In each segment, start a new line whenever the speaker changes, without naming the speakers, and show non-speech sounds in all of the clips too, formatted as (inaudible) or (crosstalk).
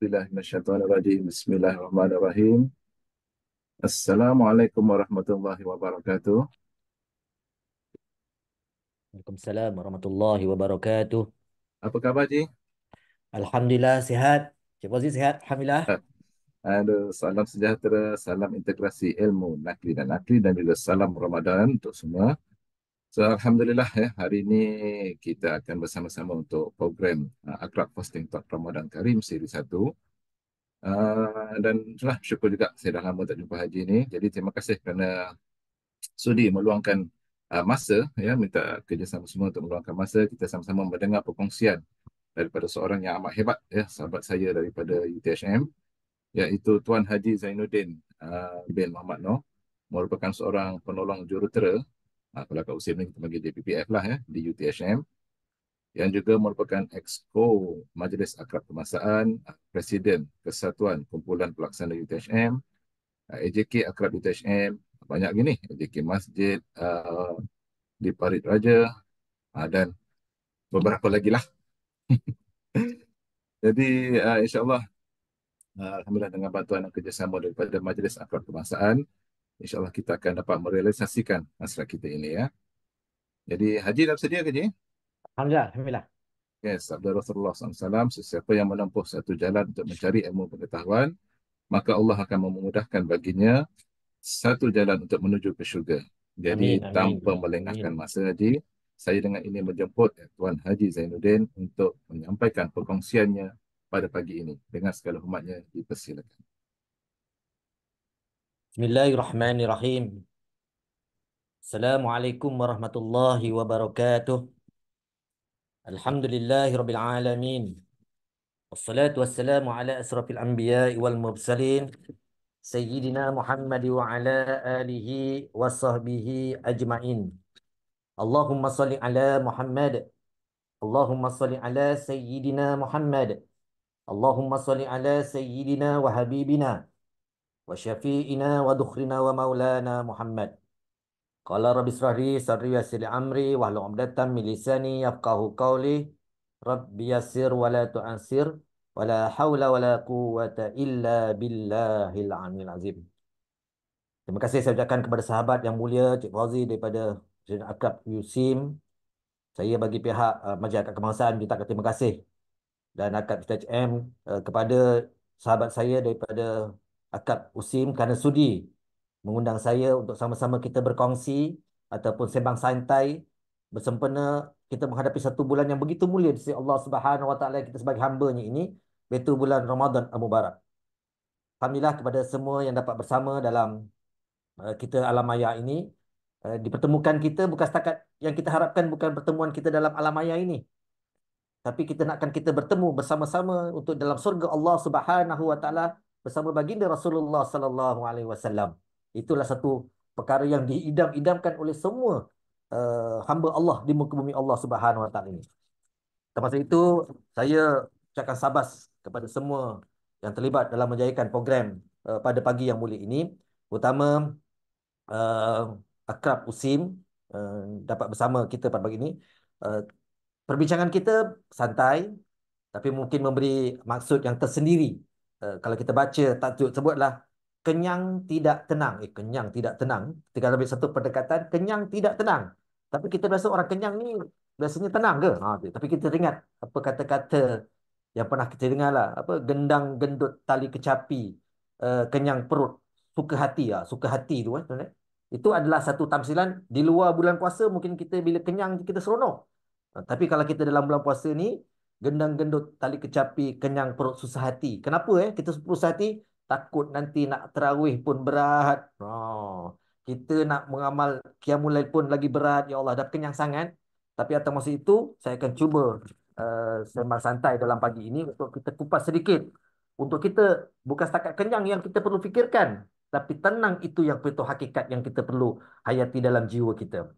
Bismillahirrahmanirrahim. Bismillahirrahmanirrahim. Assalamualaikum warahmatullahi wabarakatuh. Waalaikumsalam warahmatullahi wabarakatuh. Apa khabar, ji? Alhamdulillah, sihat. Cik Fauzi, sihat. Alhamdulillah. Aduh, salam sejahtera, salam integrasi ilmu, nakli dan nakli, dan juga salam Ramadan untuk semua. So alhamdulillah ya hari ini kita akan bersama-sama untuk program uh, Akrab Posting Talk Ramadan Karim Siri 1. Uh, dan sudah syukur juga saya dah lama tak jumpa Haji ini. Jadi terima kasih kerana sudi meluangkan uh, masa ya minta kerjasama semua untuk meluangkan masa kita sama-sama mendengar perkongsian daripada seorang yang amat hebat ya sahabat saya daripada UTHM iaitu Tuan Haji Zainuddin uh, bin Muhammad Noh merupakan seorang penolong jurutera Ha, kalau kat USIM ni kita panggil DPPF lah ya, eh, di UTHM. Yang juga merupakan Exco Majlis Akrab Kemasaan, ha, Presiden Kesatuan Kumpulan Pelaksana UTHM, AJK ha, Akrab UTHM, banyak gini, AJK Masjid, uh, di Parit Raja, uh, dan beberapa lagi lah. (laughs) Jadi uh, insyaAllah, uh, Alhamdulillah dengan bantuan dan kerjasama daripada Majlis Akrab Kemasaan, InsyaAllah kita akan dapat merealisasikan hasrat kita ini ya. Jadi Haji dah bersedia ke Haji?
Alhamdulillah. Alhamdulillah.
Yes, Abdul Rasulullah SAW, sesiapa yang menempuh satu jalan untuk mencari ilmu pengetahuan, maka Allah akan memudahkan baginya satu jalan untuk menuju ke syurga. Jadi amin, amin. tanpa melengahkan masa Haji, saya dengan ini menjemput eh, Tuan Haji Zainuddin untuk menyampaikan perkongsiannya pada pagi ini. Dengan segala hormatnya, dipersilakan.
بسم الله الرحمن الرحيم السلام عليكم ورحمة الله وبركاته الحمد لله رب العالمين والصلاة والسلام على أسرف الأنبياء والمرسلين سيدنا محمد وعلى آله وصحبه أجمعين اللهم صل على محمد اللهم صل على سيدنا محمد اللهم صل على سيدنا وحبيبنا وشفيئنا ودخرنا ومولانا محمد قال رب اسرح لي صدري ويسر امري واهل عمدة من لساني يفقه قولي رب يسر ولا تعسر ولا حول ولا قوة إلا بالله العلي العظيم Terima kasih saya ucapkan kepada sahabat yang mulia Cik Fauzi daripada Syed Akab Yusim. Saya bagi pihak uh, Majlis Akad Kemasan minta terima kasih dan Akad Stage M uh, kepada sahabat saya daripada Akad Usim kerana sudi mengundang saya untuk sama-sama kita berkongsi ataupun sembang santai bersempena kita menghadapi satu bulan yang begitu mulia di sisi Allah Subhanahu Wa Taala kita sebagai hamba-Nya ini iaitu bulan Ramadan Al Mubarak. Alhamdulillah kepada semua yang dapat bersama dalam eh, kita alam maya ini eh, dipertemukan kita bukan setakat yang kita harapkan bukan pertemuan kita dalam alam maya ini tapi kita nakkan kita bertemu bersama-sama untuk dalam surga Allah Subhanahu Wa Taala bersama baginda Rasulullah sallallahu alaihi wasallam. Itulah satu perkara yang diidam-idamkan oleh semua uh, hamba Allah di muka bumi Allah Subhanahu wa taala ini. Termasuk itu saya ucapkan sabas kepada semua yang terlibat dalam menjayakan program uh, pada pagi yang mulia ini, utama uh, Akrab Usim uh, dapat bersama kita pada pagi ini. Uh, perbincangan kita santai tapi mungkin memberi maksud yang tersendiri Eh, kalau kita baca tajuk sebutlah kenyang tidak tenang. Eh kenyang tidak tenang. Kita ada satu pendekatan kenyang tidak tenang. Tapi kita biasa orang kenyang ni biasanya tenang ke? Ha, tapi kita ingat apa kata-kata yang pernah kita dengar lah. Apa gendang gendut tali kecapi uh, kenyang perut suka hati ya suka hati tu eh. Tuan-tuan. Itu adalah satu tamsilan di luar bulan puasa mungkin kita bila kenyang kita seronok. Ha, tapi kalau kita dalam bulan puasa ni gendang-gendut, tali kecapi, kenyang perut susah hati. Kenapa eh? Kita susah hati, takut nanti nak terawih pun berat. Oh. Kita nak mengamal kiamulail pun lagi berat. Ya Allah, dah kenyang sangat. Tapi atas masa itu, saya akan cuba uh, eh, sembang santai dalam pagi ini untuk kita kupas sedikit. Untuk kita, bukan setakat kenyang yang kita perlu fikirkan. Tapi tenang itu yang betul hakikat yang kita perlu hayati dalam jiwa kita.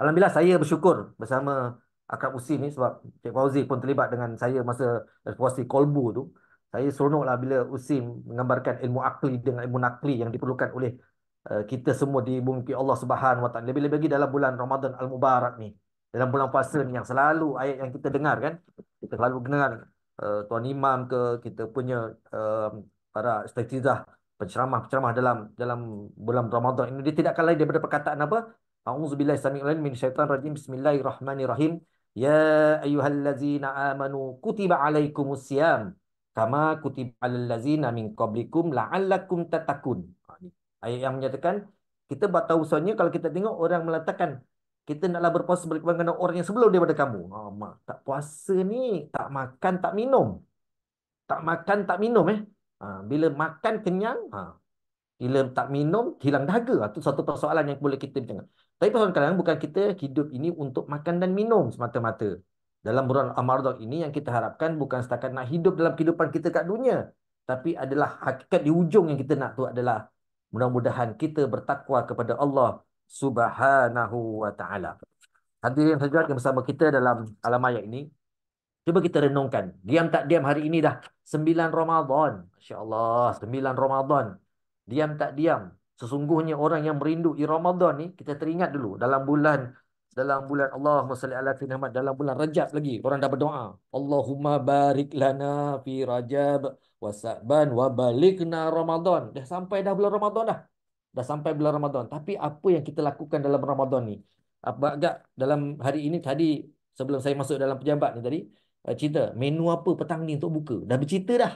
Alhamdulillah, saya bersyukur bersama akad usi ni sebab Cik Fauzi pun terlibat dengan saya masa eksplorasi kolbu tu. Saya seronoklah bila usi menggambarkan ilmu akli dengan ilmu nakli yang diperlukan oleh eh, kita semua di bumi Allah Subhanahu Wa Taala. Lebih-lebih lagi dalam bulan Ramadan Al-Mubarak ni. Dalam bulan puasa ni yang selalu ayat yang kita dengar kan. Kita selalu dengar uh, Tuan Imam ke kita punya uh, para istatizah penceramah-penceramah dalam dalam bulan Ramadan ini. Dia tidak akan lain daripada perkataan apa? A'udzubillahissamikulain min syaitan rajim bismillahirrahmanirrahim. يا أيها الذين آمنوا كتب عليكم kama كما كتب على الذين kablikum قبلكم لعلكم تتقون ayat yang menyatakan kita buat tausannya kalau kita tengok orang melatakan kita naklah berpuasa berkembang dengan orang yang sebelum daripada kamu. Oh, mak, tak puasa ni, tak makan, tak minum. Tak makan, tak minum eh. Ha, bila makan kenyang, ha, bila tak minum, hilang dahaga. Itu ah, satu persoalan yang boleh kita bincangkan. Tapi persoalan kadang kadang bukan kita hidup ini untuk makan dan minum semata-mata. Dalam bulan Amardok ini yang kita harapkan bukan setakat nak hidup dalam kehidupan kita kat dunia. Tapi adalah hakikat di ujung yang kita nak tu adalah mudah-mudahan kita bertakwa kepada Allah subhanahu wa ta'ala. Hadirin saya yang bersama kita dalam alam ayat ini. Cuba kita renungkan. Diam tak diam hari ini dah. Sembilan Ramadan. Masya Allah. Sembilan Ramadan. Diam tak diam. Sesungguhnya orang yang merindui Ramadan ni, kita teringat dulu dalam bulan dalam bulan Allah Masalli Allah Fina Ahmad dalam bulan Rajab lagi orang dah berdoa Allahumma barik lana fi Rajab wa wa balikna Ramadan dah sampai dah bulan Ramadan dah dah sampai bulan Ramadan tapi apa yang kita lakukan dalam Ramadan ni apa agak dalam hari ini tadi sebelum saya masuk dalam pejabat ni tadi eh, cerita menu apa petang ni untuk buka dah bercerita dah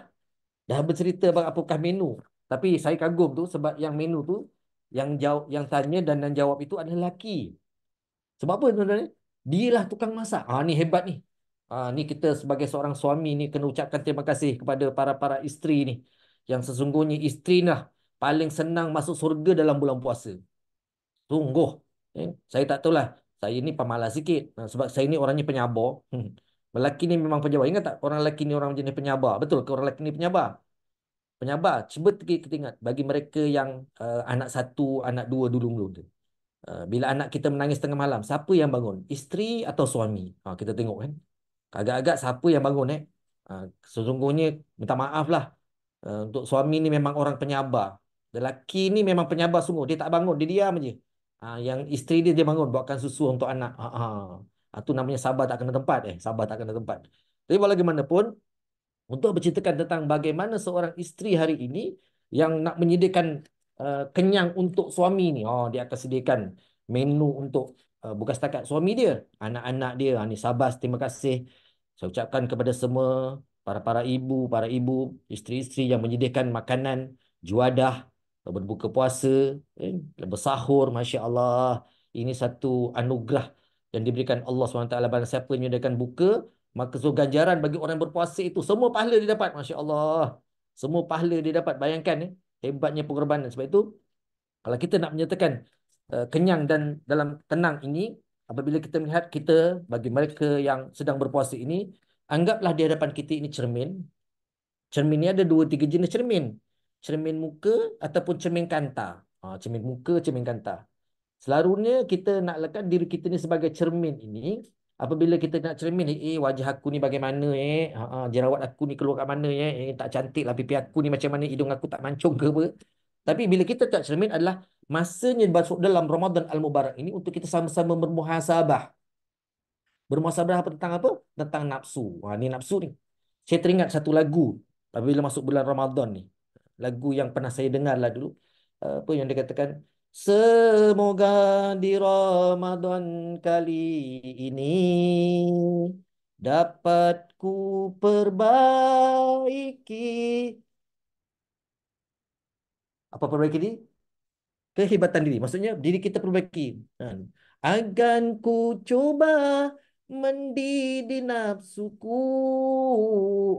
dah bercerita apakah menu tapi saya kagum tu sebab yang menu tu yang jawab yang tanya dan yang jawab itu adalah lelaki. Sebab apa tuan-tuan? Dialah tukang masak. Ah ni hebat ni. Ah ni kita sebagai seorang suami ni kena ucapkan terima kasih kepada para-para isteri ni yang sesungguhnya isteri lah paling senang masuk surga dalam bulan puasa. Sungguh. Eh? Saya tak tahu lah. Saya ni pemalas sikit. Ah, sebab saya ni orangnya penyabar. Hmm. Lelaki ni memang penyabar. Ingat tak orang lelaki ni orang jenis penyabar? Betul ke orang lelaki ni penyabar? penyabar cuba kita ingat bagi mereka yang uh, anak satu anak dua dulu dulu uh, eh, bila anak kita menangis tengah malam siapa yang bangun isteri atau suami ha, kita tengok kan agak-agak siapa yang bangun eh ha, sesungguhnya minta maaf lah uh, untuk suami ni memang orang penyabar lelaki ni memang penyabar sungguh dia tak bangun dia diam aje. ha, yang isteri dia dia bangun buatkan susu untuk anak ha, ha. Itu namanya sabar tak kena tempat eh. Sabar tak kena tempat. Tapi bagaimanapun, untuk berceritakan tentang bagaimana seorang isteri hari ini yang nak menyediakan uh, kenyang untuk suami ni oh dia akan sediakan menu untuk uh, bukan setakat suami dia anak-anak dia ani ah, sabas terima kasih saya ucapkan kepada semua para-para ibu para ibu isteri-isteri yang menyediakan makanan juadah eh, berbuka puasa eh, bersahur masya-Allah ini satu anugerah yang diberikan Allah SWT kepada siapa yang menyediakan buka Maka so ganjaran bagi orang berpuasa itu semua pahala dia dapat. Masya-Allah. Semua pahala dia dapat. Bayangkan eh, hebatnya pengorbanan. Sebab itu kalau kita nak menyatakan uh, kenyang dan dalam tenang ini apabila kita melihat kita bagi mereka yang sedang berpuasa ini anggaplah di hadapan kita ini cermin. Cermin ini ada dua tiga jenis cermin. Cermin muka ataupun cermin kanta. Ha, cermin muka, cermin kanta. Selarunya kita nak letak diri kita ni sebagai cermin ini apabila kita nak cermin eh, eh wajah aku ni bagaimana eh ha, ha, jerawat aku ni keluar kat mana eh, eh tak cantik lah pipi aku ni macam mana hidung aku tak mancung ke apa tapi bila kita tak cermin adalah masanya masuk dalam Ramadan Al-Mubarak ini untuk kita sama-sama bermuhasabah bermuhasabah apa, tentang apa? tentang nafsu ha, ni nafsu ni saya teringat satu lagu apabila masuk bulan Ramadan ni lagu yang pernah saya dengar lah dulu apa yang dikatakan Semoga di Ramadan kali ini dapat ku perbaiki apa perbaiki ni Kehebatan diri. Maksudnya diri kita perbaiki. Agan ku cuba nafsu ku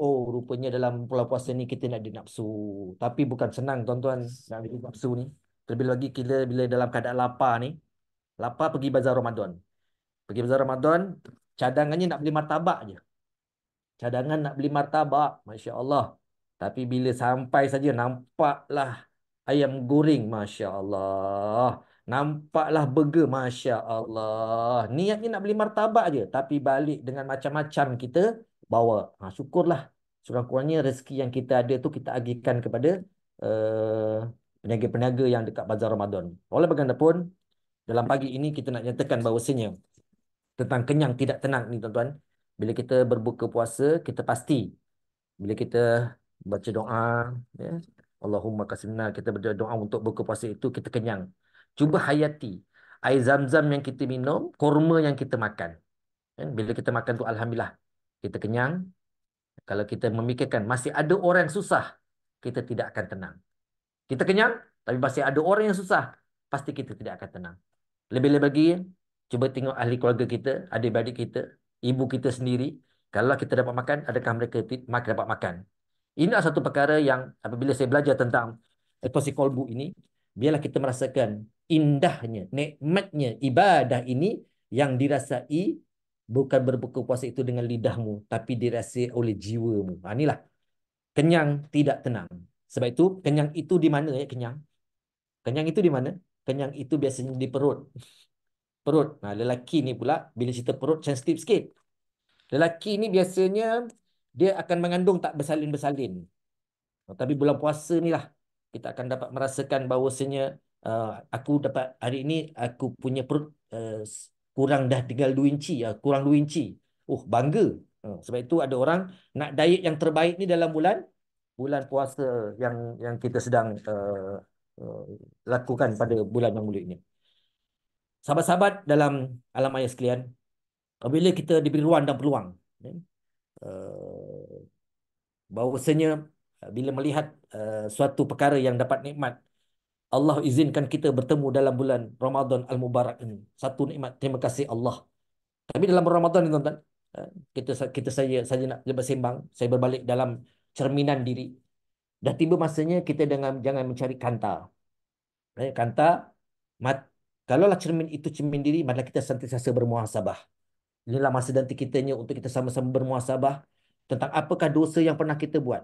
Oh, rupanya dalam pulau puasa ni kita nak dinapsu. Tapi bukan senang tuan-tuan nak dinapsu ni. Terlebih lagi kita bila dalam keadaan lapar ni, lapar pergi bazar Ramadan. Pergi bazar Ramadan, cadangannya nak beli martabak je. Cadangan nak beli martabak, Masya Allah. Tapi bila sampai saja nampaklah ayam goreng, Masya Allah. Nampaklah burger, Masya Allah. Niatnya nak beli martabak je. Tapi balik dengan macam-macam kita bawa. Ha, syukurlah. Sekurang-kurangnya rezeki yang kita ada tu kita agihkan kepada uh, peniaga-peniaga yang dekat Bazar Ramadan. Oleh bagaimanapun, dalam pagi ini kita nak nyatakan bahawasanya tentang kenyang tidak tenang ni tuan-tuan. Bila kita berbuka puasa, kita pasti. Bila kita baca doa, ya, Allahumma kasimna, kita baca doa untuk buka puasa itu, kita kenyang. Cuba hayati air zam-zam yang kita minum, korma yang kita makan. Ya, bila kita makan tu Alhamdulillah, kita kenyang. Kalau kita memikirkan masih ada orang susah, kita tidak akan tenang. Kita kenyang, tapi masih ada orang yang susah. Pasti kita tidak akan tenang. Lebih-lebih lagi, cuba tengok ahli keluarga kita, adik-adik kita, ibu kita sendiri. Kalau kita dapat makan, adakah mereka dapat makan? Ini adalah satu perkara yang apabila saya belajar tentang Eposi Kolbu ini, biarlah kita merasakan indahnya, nikmatnya ibadah ini yang dirasai bukan berbuka puasa itu dengan lidahmu, tapi dirasai oleh jiwamu. Ha, inilah, kenyang tidak tenang. Sebab itu, kenyang itu di mana ya kenyang? Kenyang itu di mana? Kenyang itu biasanya di perut. Perut. Nah, lelaki ni pula, bila cerita perut, sensitif sikit. Lelaki ni biasanya, dia akan mengandung tak bersalin-bersalin. Oh, tapi bulan puasa ni lah, kita akan dapat merasakan bahawasanya, uh, aku dapat hari ini, aku punya perut uh, kurang dah tinggal 2 inci. Uh, kurang 2 inci. Oh, bangga. Uh, sebab itu ada orang nak diet yang terbaik ni dalam bulan bulan puasa yang yang kita sedang uh, uh, lakukan pada bulan yang mulia ini. Sahabat-sahabat dalam alam maya sekalian, bila kita diberi ruang dan peluang, ya, uh, bahawasanya bila melihat uh, suatu perkara yang dapat nikmat, Allah izinkan kita bertemu dalam bulan Ramadan Al-Mubarak ini. Satu nikmat. Terima kasih Allah. Tapi dalam Ramadan ini, tuan-tuan, kita, kita saya, saya nak sembang, saya berbalik dalam cerminan diri. Dah tiba masanya kita dengan jangan mencari kanta. Eh, kanta, mat, kalaulah cermin itu cermin diri, malah kita sentiasa bermuasabah. Inilah masa nanti kitanya untuk kita sama-sama bermuasabah tentang apakah dosa yang pernah kita buat.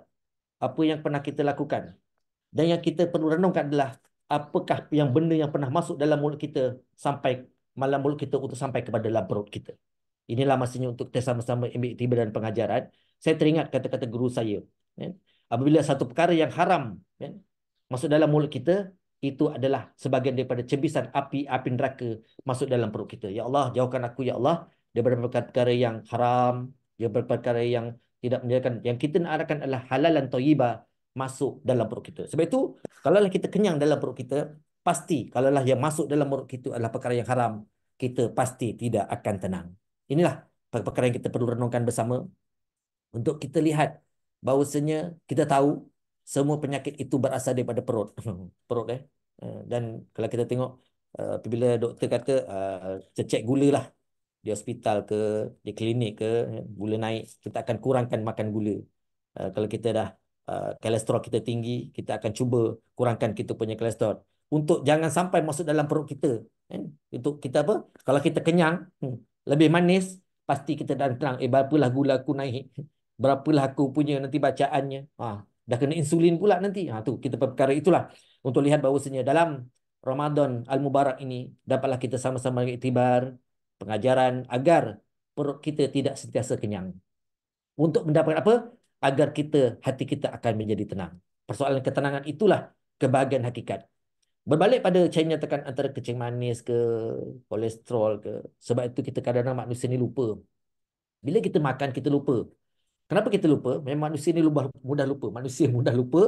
Apa yang pernah kita lakukan. Dan yang kita perlu renungkan adalah apakah yang benda yang pernah masuk dalam mulut kita sampai malam mulut kita untuk sampai kepada labrut kita. Inilah masanya untuk kita sama-sama ambil tiba dan pengajaran. Saya teringat kata-kata guru saya. Ya. Apabila satu perkara yang haram ya, masuk dalam mulut kita, itu adalah sebagian daripada cebisan api, api neraka masuk dalam perut kita. Ya Allah, jauhkan aku, Ya Allah, daripada perkara yang haram, daripada perkara yang tidak menjadikan, yang kita nak arahkan adalah halal dan tayyibah masuk dalam perut kita. Sebab itu, kalaulah kita kenyang dalam perut kita, pasti kalaulah yang masuk dalam perut kita adalah perkara yang haram, kita pasti tidak akan tenang. Inilah perkara yang kita perlu renungkan bersama untuk kita lihat bahawasanya kita tahu semua penyakit itu berasal daripada perut. (laughs) perut eh. eh. Dan kalau kita tengok eh, apabila doktor kata eh, cecek gula lah di hospital ke, di klinik ke, gula naik, kita akan kurangkan makan gula. Kalau kita dah kolesterol kita tinggi, kita akan cuba kurangkan kita punya kolesterol. Untuk jangan sampai masuk dalam perut kita. Untuk kita apa? Kalau kita kenyang, hmm, lebih manis, pasti kita dah terang, eh, berapalah gula aku naik. (laughs) berapalah aku punya nanti bacaannya ha dah kena insulin pula nanti ha tu kita perkara itulah untuk lihat bahawasanya dalam Ramadan al mubarak ini dapatlah kita sama-sama iktibar pengajaran agar perut kita tidak sentiasa kenyang untuk mendapatkan apa agar kita hati kita akan menjadi tenang persoalan ketenangan itulah kebahagiaan hakikat Berbalik pada cahaya nyatakan antara kencing manis ke, kolesterol ke. Sebab itu kita kadang-kadang manusia ini lupa. Bila kita makan, kita lupa. Kenapa kita lupa? Memang manusia ni lupa, mudah lupa. Manusia mudah lupa,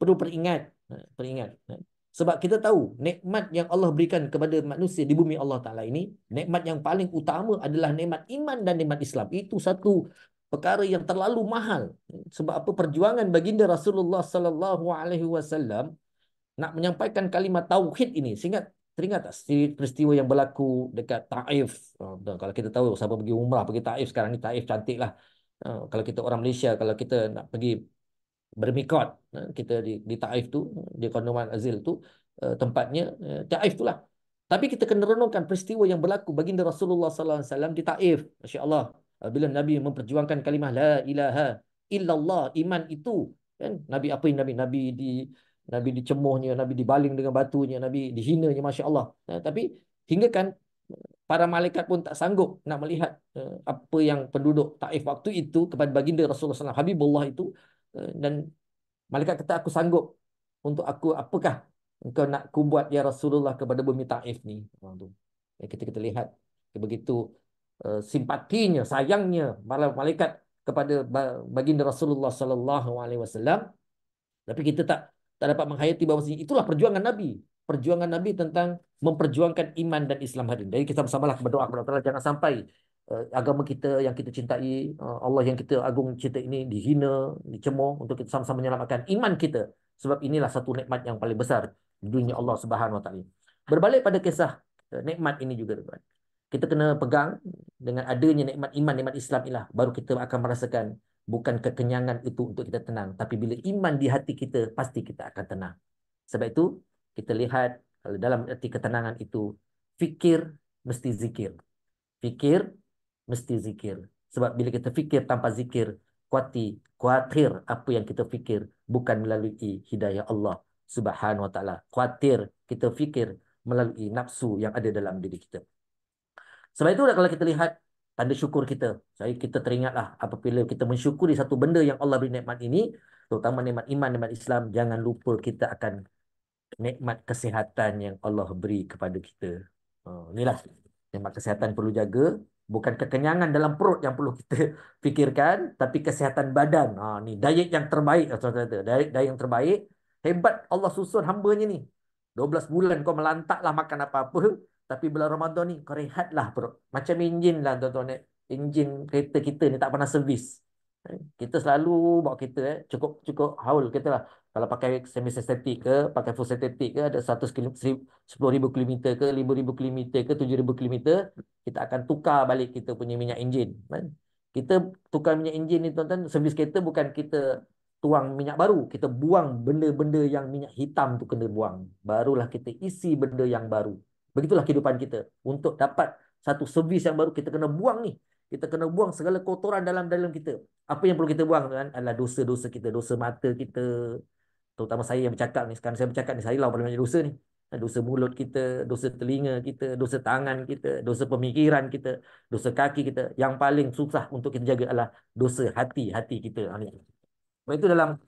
perlu peringat. Ha, peringat. Ha. Sebab kita tahu, nikmat yang Allah berikan kepada manusia di bumi Allah Ta'ala ini, nikmat yang paling utama adalah nikmat iman dan nikmat Islam. Itu satu perkara yang terlalu mahal. Sebab apa perjuangan baginda Rasulullah Sallallahu Alaihi Wasallam nak menyampaikan kalimat tauhid ini. Sehingga teringat tak peristiwa yang berlaku dekat Taif. Ha, Kalau kita tahu siapa pergi umrah, pergi Taif sekarang ni Taif cantiklah. lah. Eh, kalau kita orang Malaysia kalau kita nak pergi bermikot eh, kita di di Taif tu di Kondoman Azil tu eh, tempatnya Taif itulah tapi kita kena renungkan peristiwa yang berlaku baginda Rasulullah sallallahu alaihi wasallam di Taif masya-Allah bila Nabi memperjuangkan kalimah la ilaha illallah iman itu kan Nabi apa yang Nabi Nabi di Nabi dicemuhnya Nabi dibaling dengan batunya Nabi dihinanya masya-Allah tapi hingga kan? para malaikat pun tak sanggup nak melihat uh, apa yang penduduk Taif waktu itu kepada baginda Rasulullah SAW, Habibullah itu uh, dan malaikat kata aku sanggup untuk aku apakah engkau nak ku buat ya Rasulullah kepada bumi Taif ni ya, kita kita lihat begitu uh, simpatinya sayangnya para malaikat kepada baginda Rasulullah sallallahu alaihi wasallam tapi kita tak tak dapat menghayati bahawa itulah perjuangan Nabi perjuangan Nabi tentang memperjuangkan iman dan Islam hari ini. Jadi kita bersamalah berdoa kepada Allah jangan sampai uh, agama kita yang kita cintai, uh, Allah yang kita agung cinta ini dihina, dicemo untuk kita sama-sama menyelamatkan iman kita. Sebab inilah satu nikmat yang paling besar di dunia Allah Subhanahu Wa Taala. Berbalik pada kisah uh, nikmat ini juga tuan. Kita kena pegang dengan adanya nikmat iman, nikmat Islam inilah baru kita akan merasakan bukan kekenyangan itu untuk kita tenang, tapi bila iman di hati kita pasti kita akan tenang. Sebab itu kita lihat kalau dalam erti ketenangan itu fikir mesti zikir. Fikir mesti zikir. Sebab bila kita fikir tanpa zikir, kuati, kuatir apa yang kita fikir bukan melalui hidayah Allah Subhanahu Wa Taala. Kuatir kita fikir melalui nafsu yang ada dalam diri kita. Sebab itu lah kalau kita lihat tanda syukur kita, saya kita teringatlah apabila kita mensyukuri satu benda yang Allah beri nikmat ini, terutama nikmat iman, nikmat Islam, jangan lupa kita akan nikmat kesihatan yang Allah beri kepada kita. Oh, inilah nikmat kesihatan perlu jaga. Bukan kekenyangan dalam perut yang perlu kita (laughs) fikirkan, tapi kesihatan badan. Ha, ni diet yang terbaik. Oh, diet, diet yang terbaik. Hebat Allah susun hambanya ni. 12 bulan kau melantaklah makan apa-apa. Tapi bulan Ramadan ni, kau rehatlah perut. Macam enjin lah tuan-tuan. Enjin kereta kita ni tak pernah servis. Kita selalu bawa kereta eh, cukup cukup haul kita lah. Kalau pakai semi synthetic ke, pakai full synthetic ke, ada 100 10000 km ke, 5000 km ke, 7000 km, kita akan tukar balik kita punya minyak enjin. Kan? Kita tukar minyak enjin ni tuan-tuan, servis kereta bukan kita tuang minyak baru, kita buang benda-benda yang minyak hitam tu kena buang. Barulah kita isi benda yang baru. Begitulah kehidupan kita. Untuk dapat satu servis yang baru kita kena buang ni kita kena buang segala kotoran dalam dalam kita. Apa yang perlu kita buang kan adalah dosa-dosa kita, dosa mata kita. Terutama saya yang bercakap ni, sekarang saya bercakap ni saya lah paling banyak dosa ni. Kan, dosa mulut kita, dosa telinga kita, dosa tangan kita, dosa pemikiran kita, dosa kaki kita. Yang paling susah untuk kita jaga adalah dosa hati-hati kita. Ha, Sebab itu dalam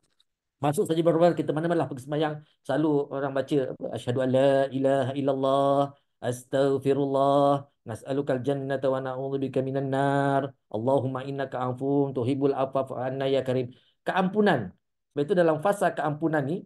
masuk saja baru kita mana-mana pergi sembahyang. Selalu orang baca, Asyadu Allah, ilaha illallah, astaghfirullah, astaghfirullah nas'alukal jannata wa na'udzubika minan nar allahumma innaka afuwun tuhibbul afwa fa'anna ya karim keampunan sebab itu dalam fasa keampunan ni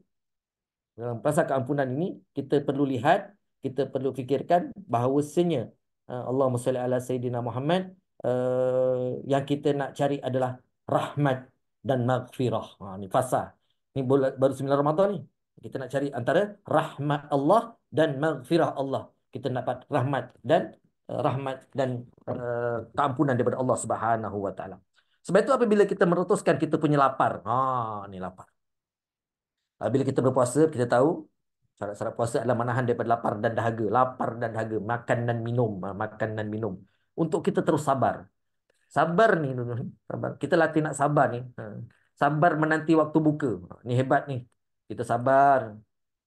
dalam fasa keampunan ini kita perlu lihat kita perlu fikirkan bahawasanya ha, Allahumma salli ala sayyidina Muhammad eh, yang kita nak cari adalah rahmat dan maghfirah. Ha ni fasa. Ni baru sembilan Ramadan ni. Kita nak cari antara rahmat Allah dan maghfirah Allah. Kita dapat rahmat dan Eh, rahmat dan eh, keampunan daripada Allah Subhanahu wa taala. Sebab itu apabila kita meretuskan kita punya lapar. Ha, ni lapar. Apabila kita berpuasa, kita tahu syarat-syarat puasa adalah menahan daripada lapar dan dahaga. Lapar dan dahaga, makan dan minum, ha, makan dan minum. Untuk kita terus sabar. Sabar ni, sabar. Kita latih nak sabar ni. Ha. Sabar menanti waktu buka. Ha, ni hebat ni. Kita sabar.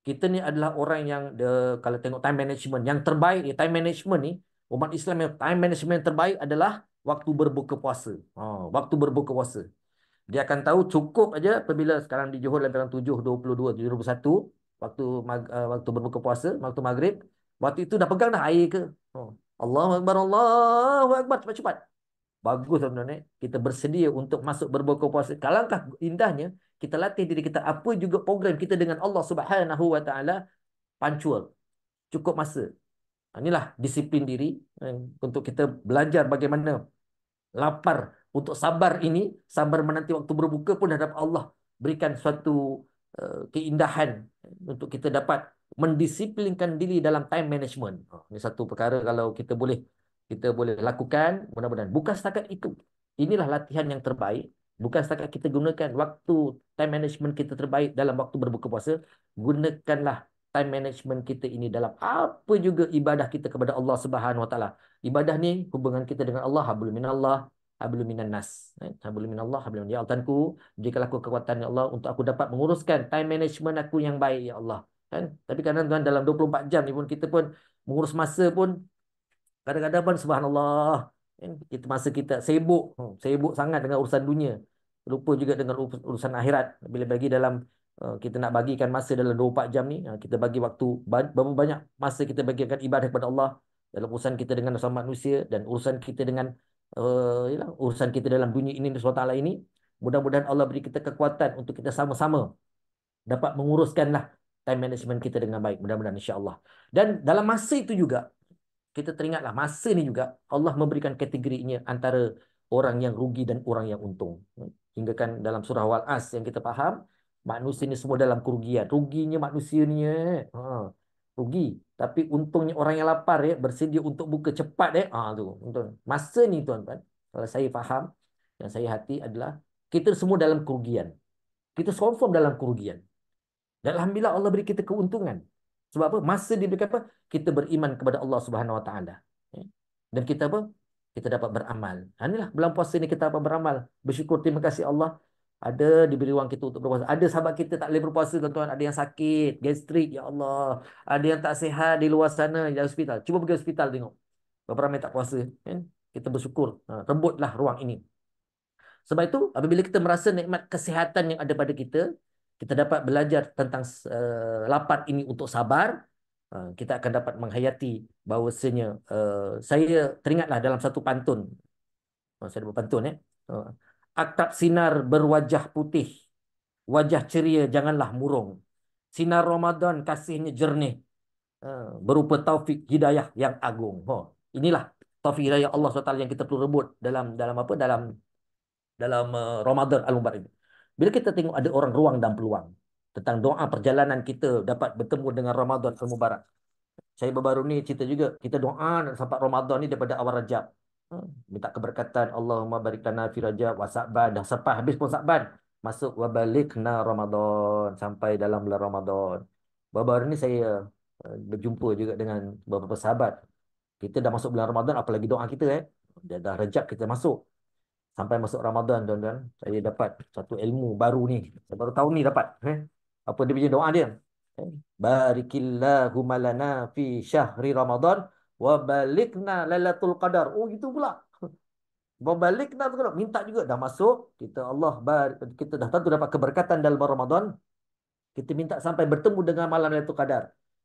Kita ni adalah orang yang de kalau tengok time management yang terbaik, ni time management ni umat Islam yang time management terbaik adalah waktu berbuka puasa. Ha, waktu berbuka puasa. Dia akan tahu cukup aja apabila sekarang di Johor antara 7.22, 7.21 waktu eh, waktu berbuka puasa, waktu maghrib. Waktu itu dah pegang dah air ke? Ha. Allahu Akbar, Allahu Akbar. Cepat-cepat. Bagus tuan-tuan eh. Kita bersedia untuk masuk berbuka puasa. Kalangkah indahnya, kita latih diri kita apa juga program kita dengan Allah Subhanahu Wa Taala pancual. Cukup masa. Ha, inilah disiplin diri ha, untuk kita belajar bagaimana lapar untuk sabar ini, sabar menanti waktu berbuka pun hadap Allah berikan suatu e, keindahan untuk kita dapat mendisiplinkan diri dalam time management. Ha, ini satu perkara kalau kita boleh kita boleh lakukan, mudah-mudahan. Bukan setakat itu. Inilah latihan yang terbaik. Bukan setakat kita gunakan waktu time management kita terbaik dalam waktu berbuka puasa. Gunakanlah time management kita ini dalam apa juga ibadah kita kepada Allah Subhanahu Wa Taala. Ibadah ni hubungan kita dengan Allah hablum minallah hablum minan nas. Eh, hablum minallah hablum ya altanku jikalau aku kekuatan ya Allah untuk aku dapat menguruskan time management aku yang baik ya Allah. Kan? Tapi kadang kadang dalam 24 jam ni pun kita pun mengurus masa pun kadang-kadang pun subhanallah kan? kita masa kita sibuk, hmm, sibuk sangat dengan urusan dunia. Lupa juga dengan urusan akhirat. Bila bagi dalam Eh, kita nak bagikan masa dalam 24 jam ni eh, kita bagi waktu berapa banyak masa kita bagikan ibadah kepada Allah dalam urusan kita dengan sesama manusia dan urusan kita dengan uh, yalah, urusan kita dalam dunia ini dan taala ini mudah-mudahan Allah beri kita kekuatan untuk kita sama-sama dapat menguruskanlah time management kita dengan baik mudah-mudahan insya-Allah dan dalam masa itu juga kita teringatlah masa ini juga Allah memberikan kategorinya antara orang yang rugi dan orang yang untung hingga kan dalam surah Al-As yang kita faham Manusia ni semua dalam kerugian. Ruginya manusia ni. Eh. Ha. Rugi. Tapi untungnya orang yang lapar ya eh, bersedia untuk buka cepat eh. Ha tu. Untung. Masa ni tuan-tuan, kalau saya faham yang saya hati adalah kita semua dalam kerugian. Kita confirm dalam kerugian. Dan alhamdulillah Allah beri kita keuntungan. Sebab apa? Masa diberikan apa? Kita beriman kepada Allah Subhanahu Wa Taala. Eh. Dan kita apa? Kita dapat beramal. Ha, inilah bulan puasa ini kita apa beramal. Bersyukur terima kasih Allah ada diberi wang kita untuk berpuasa. Ada sahabat kita tak boleh berpuasa tuan-tuan. Ada yang sakit, gastrik, ya Allah. Ada yang tak sihat di luar sana, di hospital. Cuba pergi hospital tengok. Berapa ramai tak puasa. Kan? Kita bersyukur. Ha, rebutlah ruang ini. Sebab itu, apabila kita merasa nikmat kesihatan yang ada pada kita, kita dapat belajar tentang uh, lapar ini untuk sabar. Uh, kita akan dapat menghayati bahawasanya. Uh, saya teringatlah dalam satu pantun. Oh, saya ada berpantun. Eh? Ya. Ha. Uh, Atap sinar berwajah putih. Wajah ceria janganlah murung. Sinar Ramadan kasihnya jernih. Ha, berupa taufik hidayah yang agung. Oh, inilah taufik hidayah Allah SWT yang kita perlu rebut dalam dalam apa? Dalam dalam uh, Ramadan Al-Mubarak ini. Bila kita tengok ada orang ruang dan peluang tentang doa perjalanan kita dapat bertemu dengan Ramadan Al-Mubarak. Saya baru ni cerita juga, kita doa sampai Ramadan ni daripada awal Rajab. Hmm. minta keberkatan Allahumma barik lana fi Rajab wa Sa'ban dah sampai habis pun Sa'ban masuk wa balighna Ramadhan sampai dalam bulan Ramadhan. Baru-baru ni saya eh, berjumpa juga dengan beberapa sahabat. Kita dah masuk bulan Ramadhan, apalagi doa kita eh. Dah dah Rajab kita masuk. Sampai masuk Ramadhan tuan-tuan, saya dapat satu ilmu baru ni. Saya baru tahun ni dapat eh. Apa dia punya doa dia? Eh? Barikillahumma lana fi syahri Ramadhan wa balikna lailatul qadar oh gitu pula (laughs) wa balikna tu minta juga dah masuk kita Allah bar kita dah tentu dapat keberkatan dalam Ramadan kita minta sampai bertemu dengan malam lailatul qadar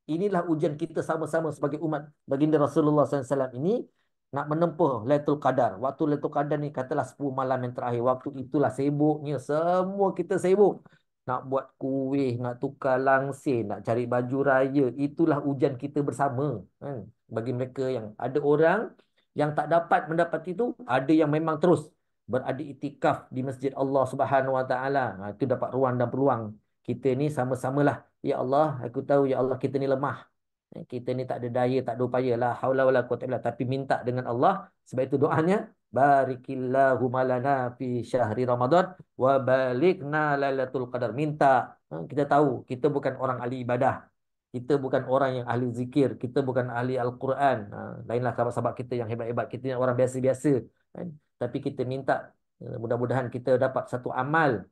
inilah ujian kita sama-sama sebagai umat baginda Rasulullah sallallahu alaihi wasallam ini nak menempuh Lailatul Qadar. Waktu Lailatul Qadar ni katalah 10 malam yang terakhir. Waktu itulah sibuknya. Semua kita sibuk. Nak buat kuih, nak tukar langsir, nak cari baju raya. Itulah ujian kita bersama. Hmm bagi mereka yang ada orang yang tak dapat mendapat itu ada yang memang terus berada itikaf di masjid Allah Subhanahu Wa Taala ha, itu dapat ruang dan peluang kita ni sama-samalah ya Allah aku tahu ya Allah kita ni lemah eh, kita ni tak ada daya tak ada upaya la haula wala quwata illa tapi minta dengan Allah sebab itu doanya barikillahu malana fi syahri ramadan wa balighna lailatul qadar minta ha, kita tahu kita bukan orang ahli ibadah kita bukan orang yang ahli zikir, kita bukan ahli Al-Quran, ha, lainlah sahabat-sahabat kita yang hebat-hebat, kita yang orang biasa-biasa. Kan? Tapi kita minta, eh, mudah-mudahan kita dapat satu amal,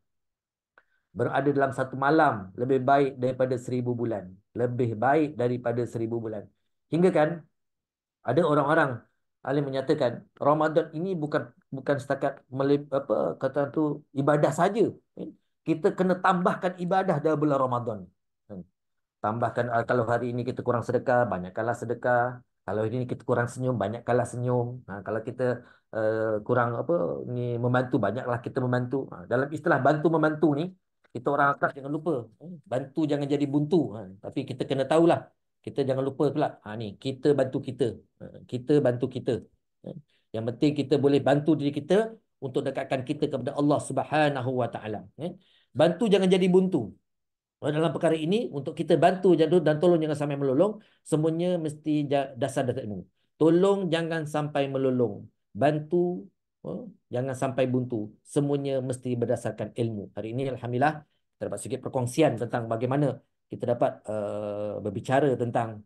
berada dalam satu malam, lebih baik daripada seribu bulan. Lebih baik daripada seribu bulan. Hingga kan, ada orang-orang ahli menyatakan, Ramadan ini bukan bukan setakat melip, apa, kata tu ibadah saja. Kan? Kita kena tambahkan ibadah dalam bulan Ramadan tambahkan uh, kalau hari ini kita kurang sedekah banyakkanlah sedekah kalau hari ini kita kurang senyum banyakkanlah senyum ha, kalau kita uh, kurang apa ni membantu banyaklah kita membantu ha, dalam istilah bantu membantu ni kita orang akrab jangan lupa hmm, bantu jangan jadi buntu ha, tapi kita kena tahulah kita jangan lupa pula ha, ni kita bantu kita ha, kita bantu kita ha, yang penting kita boleh bantu diri kita untuk dekatkan kita kepada Allah Subhanahu Wa Taala. Ha, bantu jangan jadi buntu dalam perkara ini untuk kita bantu jadu dan tolong jangan sampai melolong semuanya mesti dasar dasar ilmu tolong jangan sampai melolong bantu oh, jangan sampai buntu semuanya mesti berdasarkan ilmu hari ini alhamdulillah kita dapat sedikit perkongsian tentang bagaimana kita dapat uh, berbicara tentang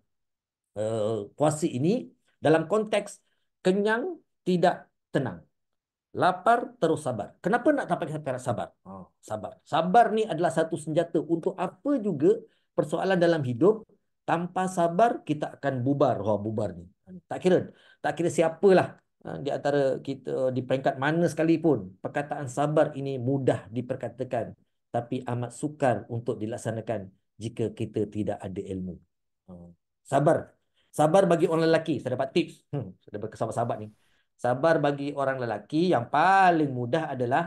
uh, eh, puasa ini dalam konteks kenyang tidak tenang Lapar terus sabar. Kenapa nak tampak syarat sabar? Oh. Sabar. Sabar ni adalah satu senjata untuk apa juga persoalan dalam hidup. Tanpa sabar kita akan bubar. Oh, bubar ni. Ha, tak kira. Tak kira siapalah di antara kita di peringkat mana sekalipun. Perkataan sabar ini mudah diperkatakan. Tapi amat sukar untuk dilaksanakan jika kita tidak ada ilmu. Sabar. Sabar bagi orang lelaki. Saya dapat tips. Hmm, saya dapat kesabar-sabar ni. Sabar bagi orang lelaki yang paling mudah adalah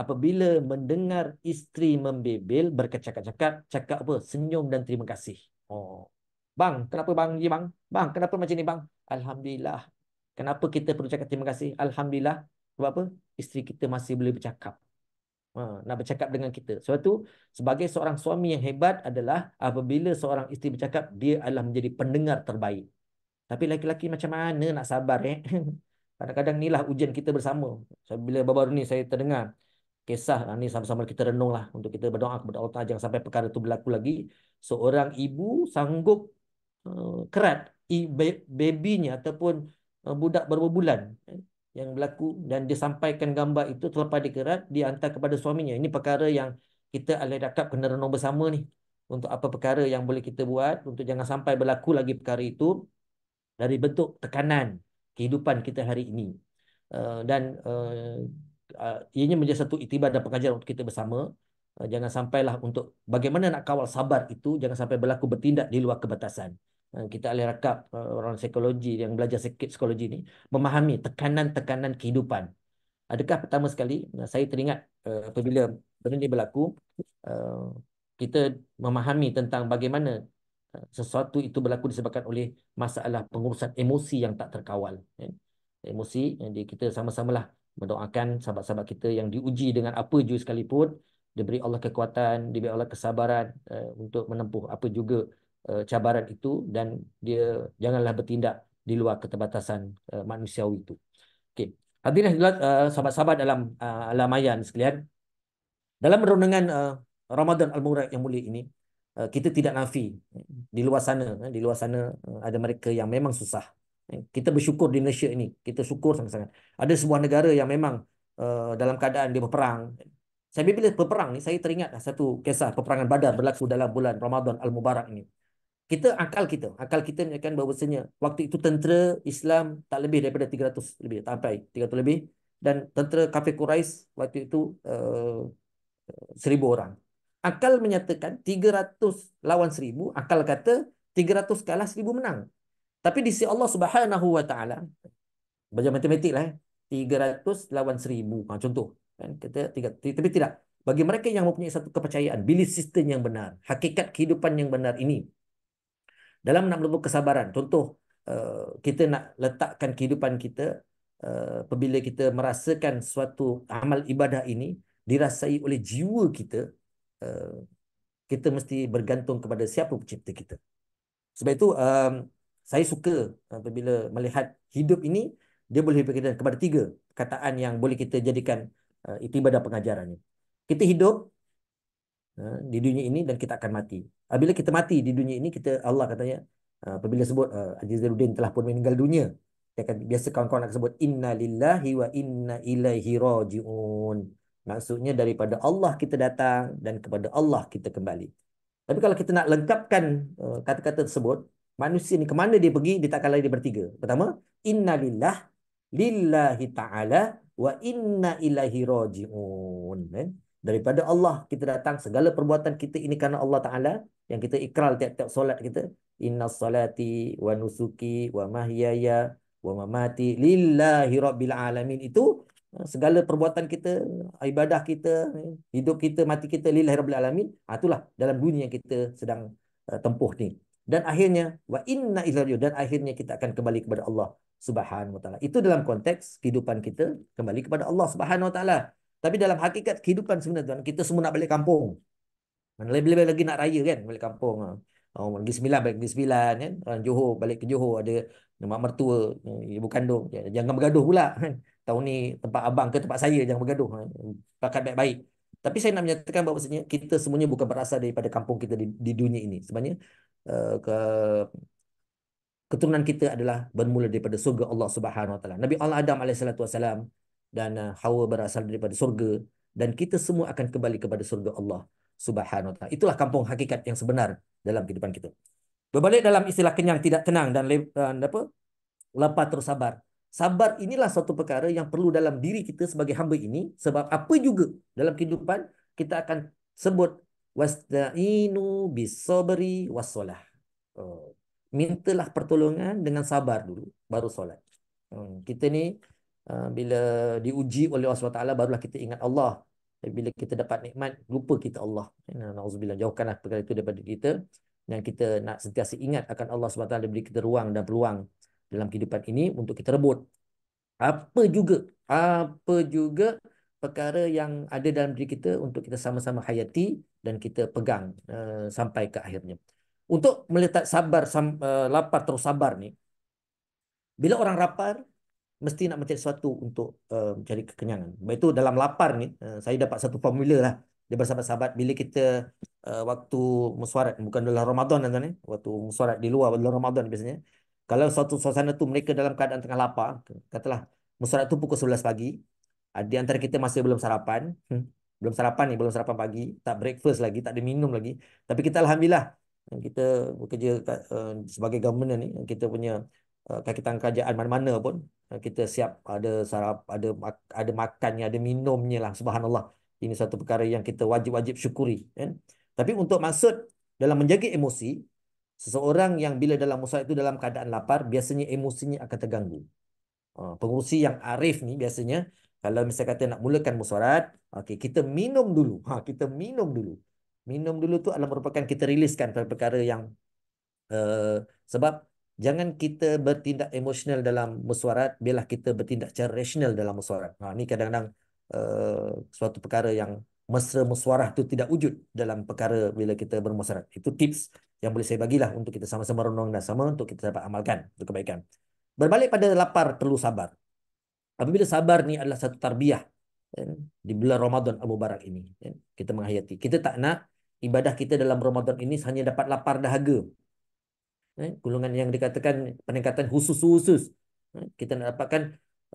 apabila mendengar isteri membebel berkecakap-cakap, cakap apa? Senyum dan terima kasih. Oh. Bang, kenapa bang? Ya, bang? Bang, kenapa macam ni bang? Alhamdulillah. Kenapa kita perlu cakap terima kasih? Alhamdulillah. Sebab apa? Isteri kita masih boleh bercakap. Ha, nak bercakap dengan kita. Sebab tu, sebagai seorang suami yang hebat adalah apabila seorang isteri bercakap, dia adalah menjadi pendengar terbaik. Tapi lelaki-lelaki macam mana nak sabar eh? (laughs) Kadang-kadang inilah ujian kita bersama. Bila baru ni saya terdengar kisah ah, ni sama-sama kita renunglah untuk kita berdoa kepada Allah Taala jangan sampai perkara itu berlaku lagi. Seorang ibu sanggup eh, kerat babynya ataupun eh, budak beberapa bulan eh, yang berlaku dan dia sampaikan gambar itu terlepas dikerat dia hantar kepada suaminya. Ini perkara yang kita alai dakap kena renung bersama ni untuk apa perkara yang boleh kita buat untuk jangan sampai berlaku lagi perkara itu dari bentuk tekanan kehidupan kita hari ini eh, dan eh, ah, ianya menjadi satu itibar dan pengajaran untuk kita bersama eh, jangan sampailah untuk bagaimana nak kawal sabar itu jangan sampai berlaku bertindak di luar kebatasan kita alih rakap orang psikologi yang belajar sikit psikologi ini memahami tekanan-tekanan kehidupan adakah pertama sekali saya teringat apabila benda ini berlaku kita memahami tentang bagaimana sesuatu itu berlaku disebabkan oleh masalah pengurusan emosi yang tak terkawal ya. emosi yang kita sama-samalah mendoakan sahabat-sahabat kita yang diuji dengan apa juga sekalipun diberi Allah kekuatan diberi Allah kesabaran eh, untuk menempuh apa juga eh, cabaran itu dan dia janganlah bertindak di luar keterbatasan eh, manusia itu okey hadirin sahabat-sahabat dalam alamayan sekalian dalam renungan Ramadan al-Murad yang mulia ini Eh, kita tidak nafi di luar sana eh, di luar sana eh, ada mereka yang memang susah kita bersyukur di Malaysia ini kita syukur sangat-sangat ada sebuah negara yang memang dalam keadaan dia berperang saya bila berperang ni saya teringat lah satu kisah peperangan badar berlaku dalam bulan Ramadan Al-Mubarak ini kita akal kita akal kita akan bahawasanya waktu itu tentera Islam tak lebih daripada 300 lebih tak sampai 300 lebih dan tentera kafir Quraisy waktu itu uh, 1000 orang Akal menyatakan 300 lawan 1000, akal kata 300 kalah 1000 menang. Tapi di sisi Allah Subhanahu Wa Taala belajar matematik lah, 300 eh. lawan 1000. Ha, contoh kan kita tiga, tapi tidak bagi mereka yang mempunyai satu kepercayaan belief sistem yang benar, hakikat kehidupan yang benar ini. Dalam nak menempuh kesabaran, contoh eh, kita nak letakkan kehidupan kita eh, apabila kita merasakan suatu amal ibadah ini dirasai oleh jiwa kita Eh, kita mesti bergantung kepada siapa pencipta kita. Sebab itu um, saya suka apabila melihat hidup ini dia boleh berkaitan kepada tiga kataan yang boleh kita jadikan uh, itu pengajaran ini. Kita hidup uh, di dunia ini dan kita akan mati. Apabila kita mati di dunia ini kita Allah katanya uh, apabila sebut uh, Azizuddin telah pun meninggal dunia dia akan biasa kawan-kawan akan sebut innalillahi wa inna ilaihi rajiun. Maksudnya daripada Allah kita datang dan kepada Allah kita kembali. Tapi kalau kita nak lengkapkan eh, kata-kata tersebut, manusia ni ke mana dia pergi, dia takkan lari dia bertiga. Pertama, inna lillah, lillahi ta'ala, wa inna ilahi roji'un. Kan? Daripada Allah kita datang, segala perbuatan kita ini kerana Allah Ta'ala, yang kita ikral tiap-tiap solat kita, inna salati wa nusuki wa mahyaya wa mamati lillahi rabbil alamin. Itu Eh, segala perbuatan kita, ibadah kita, hidup kita, mati kita lillahi rabbil alamin. Ha, itulah dalam dunia yang kita sedang eh, tempuh ni. Dan akhirnya wa inna ilaihi dan akhirnya kita akan kembali kepada Allah Subhanahu wa taala. Itu dalam konteks kehidupan kita kembali kepada Allah Subhanahu wa taala. Tapi dalam hakikat kehidupan sebenarnya tuan, kita semua nak balik kampung. Lebih-lebih lagi nak raya kan balik kampung. Ah. Oh, Negeri Sembilan balik Negeri Sembilan kan. Orang Johor balik ke Johor ada mak mertua, eh, ibu kandung. Ya, jangan bergaduh pula. Kan tahun ni tempat abang ke tempat saya jangan bergaduh ha, pakai baik-baik tapi saya nak menyatakan bahawa bahawasanya kita semuanya bukan berasal daripada kampung kita di, di dunia ini sebenarnya uh, ke, keturunan kita adalah bermula daripada surga Allah Subhanahu Wa Taala Nabi Allah Adam alaihissalatu wasallam dan uh, Hawa berasal daripada surga dan kita semua akan kembali kepada surga Allah Subhanahu Wa Taala itulah kampung hakikat yang sebenar dalam kehidupan kita berbalik dalam istilah kenyang tidak tenang dan uh, apa lapar terus sabar Sabar inilah satu perkara yang perlu dalam diri kita sebagai hamba ini sebab apa juga dalam kehidupan kita akan sebut wasta'inu bisabri wassalah. Oh, mintalah pertolongan dengan sabar dulu baru solat. Hmm, kita ni eh, bila diuji oleh Allah SWT barulah kita ingat Allah. Bila kita dapat nikmat lupa kita Allah. Nauzubillah jauhkanlah perkara itu daripada kita dan kita nak sentiasa ingat akan Allah SWT beri kita ruang dan peluang dalam kehidupan ini untuk kita rebut. Apa juga, apa juga perkara yang ada dalam diri kita untuk kita sama-sama hayati dan kita pegang uh, sampai ke akhirnya. Untuk meletak sabar, sam, uh, lapar terus sabar ni, bila orang lapar, mesti nak mencari sesuatu untuk uh, mencari kekenyangan. Sebab itu dalam lapar ni, uh, saya dapat satu formula lah dia bersama sahabat bila kita uh, waktu mesyuarat bukan dalam Ramadan kan lah ni waktu mesyuarat di luar bulan Ramadan biasanya kalau suatu suasana tu mereka dalam keadaan tengah lapar, katalah musyarat tu pukul 11 pagi, ah, di antara kita masih belum sarapan, hmm, belum sarapan ni, belum sarapan pagi, tak breakfast lagi, tak ada minum lagi. Tapi kita alhamdulillah eh, kita bekerja eh, sebagai governor ni, eh, kita punya uh, kaki tangan kerajaan mana-mana pun kita siap ada sarap, ada ada makannya, ada minumnya lah. Subhanallah. Ini satu perkara yang kita wajib-wajib syukuri. Kan? Tapi untuk maksud dalam menjaga emosi, Seseorang yang bila dalam musafir itu dalam keadaan lapar, biasanya emosinya akan terganggu. Ha, pengurusi yang arif ni biasanya, kalau misalnya kata nak mulakan musyarat, okay, kita minum dulu. Ha, kita minum dulu. Minum dulu tu adalah merupakan kita riliskan perkara yang uh, sebab jangan kita bertindak emosional dalam mesuarat bila kita bertindak secara rasional dalam mesuarat. Ha, ini kadang-kadang uh, suatu perkara yang mesra mesuarah tu tidak wujud dalam perkara bila kita bermesuarat. Itu tips yang boleh saya bagilah untuk kita sama-sama renung dan sama untuk kita dapat amalkan untuk kebaikan. Berbalik pada lapar perlu sabar. Apabila sabar ni adalah satu tarbiyah ya kan? di bulan Ramadan Abu Barak ini ya kan? kita menghayati. Kita tak nak ibadah kita dalam Ramadan ini hanya dapat lapar dahaga. Ya kan? Gulungan yang dikatakan peningkatan khusus-khusus. Kita nak dapatkan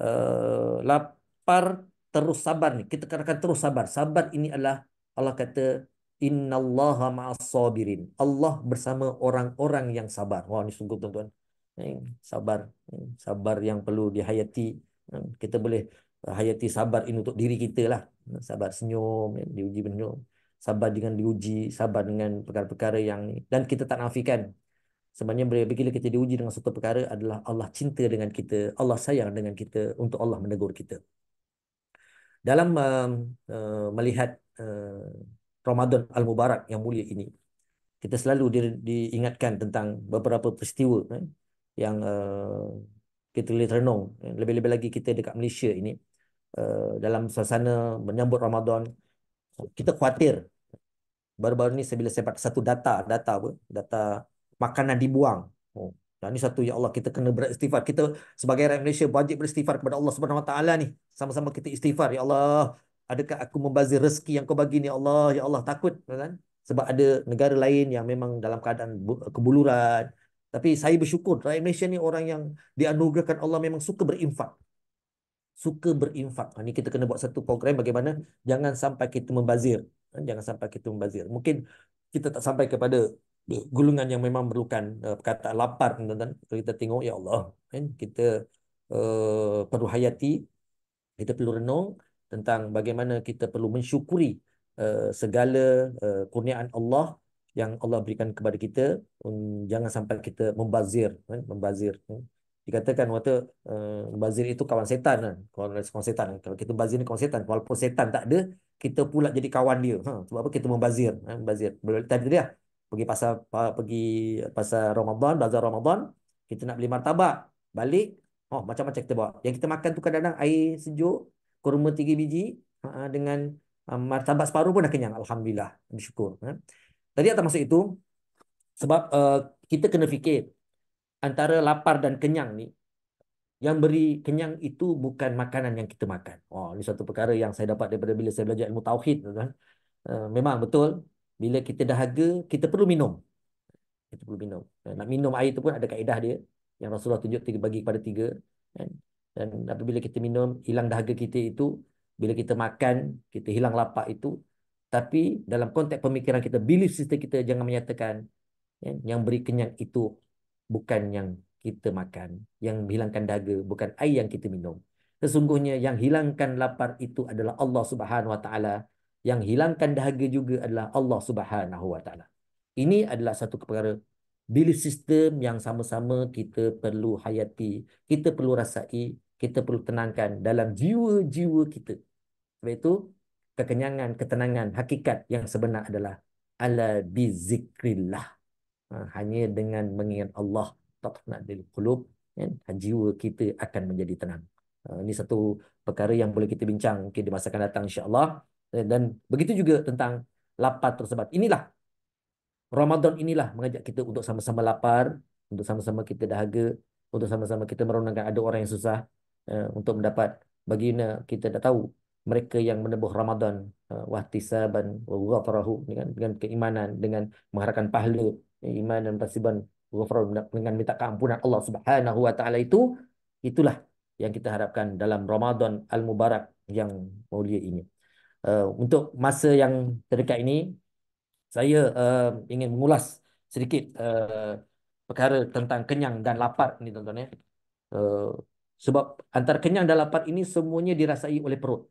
uh, lapar terus sabar ni. Kita katakan terus sabar. Sabar ini adalah Allah kata Innallaha ma'as sabirin. Allah bersama orang-orang yang sabar. Wah, ini sungguh tuan-tuan. sabar. sabar yang perlu dihayati. Hmm, kita boleh hayati sabar ini untuk diri kita lah. Hmm, sabar senyum, ya, diuji senyum. Sabar dengan diuji, sabar dengan perkara-perkara yang ini. Dan kita tak nafikan. Sebenarnya bila kita diuji dengan satu perkara adalah Allah cinta dengan kita, Allah sayang dengan kita untuk Allah menegur kita. Dalam uh, uh, melihat uh, Ramadan Al-Mubarak yang mulia ini. Kita selalu di, diingatkan tentang beberapa peristiwa eh, yang uh, kita boleh renung. Lebih-lebih lagi kita dekat Malaysia ini uh, dalam suasana menyambut Ramadan. Kita khawatir baru-baru ini saya bila saya dapat satu data, data apa? Data makanan dibuang. Oh, dan ini satu ya Allah kita kena beristighfar. Kita sebagai rakyat Malaysia wajib beristighfar kepada Allah Subhanahu Wa Taala ni. Sama-sama kita istighfar ya Allah adakah aku membazir rezeki yang kau bagi ni Allah ya Allah takut kan sebab ada negara lain yang memang dalam keadaan kebuluran tapi saya bersyukur rakyat Malaysia ni orang yang dianugerahkan Allah memang suka berinfak suka berinfak ha, ni kita kena buat satu program bagaimana jangan sampai kita membazir ha, jangan sampai kita membazir mungkin kita tak sampai kepada gulungan yang memang memerlukan eh, kata lapar tuan-tuan kita tengok ya Allah kan, kita uh, perlu hayati kita perlu renung tentang bagaimana kita perlu mensyukuri uh, segala uh, kurniaan Allah yang Allah berikan kepada kita um, jangan sampai kita membazir eh, membazir eh. dikatakan waktu uh, membazir itu kawan setan kan? kawan eh. setan kalau kita bazir ni kawan setan walaupun setan tak ada kita pula jadi kawan dia ha, sebab apa kita membazir eh, membazir tadi dia pergi pasar pergi pasar Ramadan bazar Ramadan kita nak beli martabak balik oh macam-macam kita bawa yang kita makan tu kadang-kadang air sejuk kurma tiga biji ha, dengan um, martabak separuh pun dah kenyang. Alhamdulillah. Bersyukur. Ha. Tadi atas masa itu, sebab uh, kita kena fikir antara lapar dan kenyang ni, yang beri kenyang itu bukan makanan yang kita makan. Oh, ini satu perkara yang saya dapat daripada bila saya belajar ilmu tauhid. Kan? memang betul, bila kita dahaga, kita perlu minum. Kita perlu minum. Nak minum air tu pun ada kaedah dia. Yang Rasulullah tunjuk bagi kepada tiga. Kan dan apabila kita minum hilang dahaga kita itu bila kita makan kita hilang lapar itu tapi dalam konteks pemikiran kita belief system kita jangan menyatakan ya, yang beri kenyang itu bukan yang kita makan yang hilangkan dahaga bukan air yang kita minum sesungguhnya yang hilangkan lapar itu adalah Allah Subhanahu wa taala yang hilangkan dahaga juga adalah Allah Subhanahu wa taala ini adalah satu perkara belief system yang sama-sama kita perlu hayati, kita perlu rasai kita perlu tenangkan dalam jiwa-jiwa kita. Sebab itu, kekenyangan, ketenangan, hakikat yang sebenar adalah ala bi zikrillah. Ha, hanya dengan mengingat Allah tatna dil qulub, kan? ha, jiwa kita akan menjadi tenang. Ha, ini satu perkara yang boleh kita bincang okay, di masa akan datang insya-Allah eh, dan begitu juga tentang lapar tersebut. Inilah Ramadan inilah mengajak kita untuk sama-sama lapar, untuk sama-sama kita dahaga, untuk sama-sama kita merenungkan ada orang yang susah, Eh, untuk mendapat bagaimana kita dah tahu mereka yang menebus Ramadan eh, wahtisaban wa ghafarahu dengan dengan keimanan dengan mengharapkan pahala eh, iman dan tasiban ghafarahu dengan minta keampunan Allah Subhanahu wa taala itu itulah yang kita harapkan dalam Ramadan al-mubarak yang mulia ini. untuk masa yang terdekat ini saya ingin mengulas sedikit perkara tentang kenyang dan lapar ni tuan-tuan ya. Sebab antar kenyang dan lapar ini semuanya dirasai oleh perut.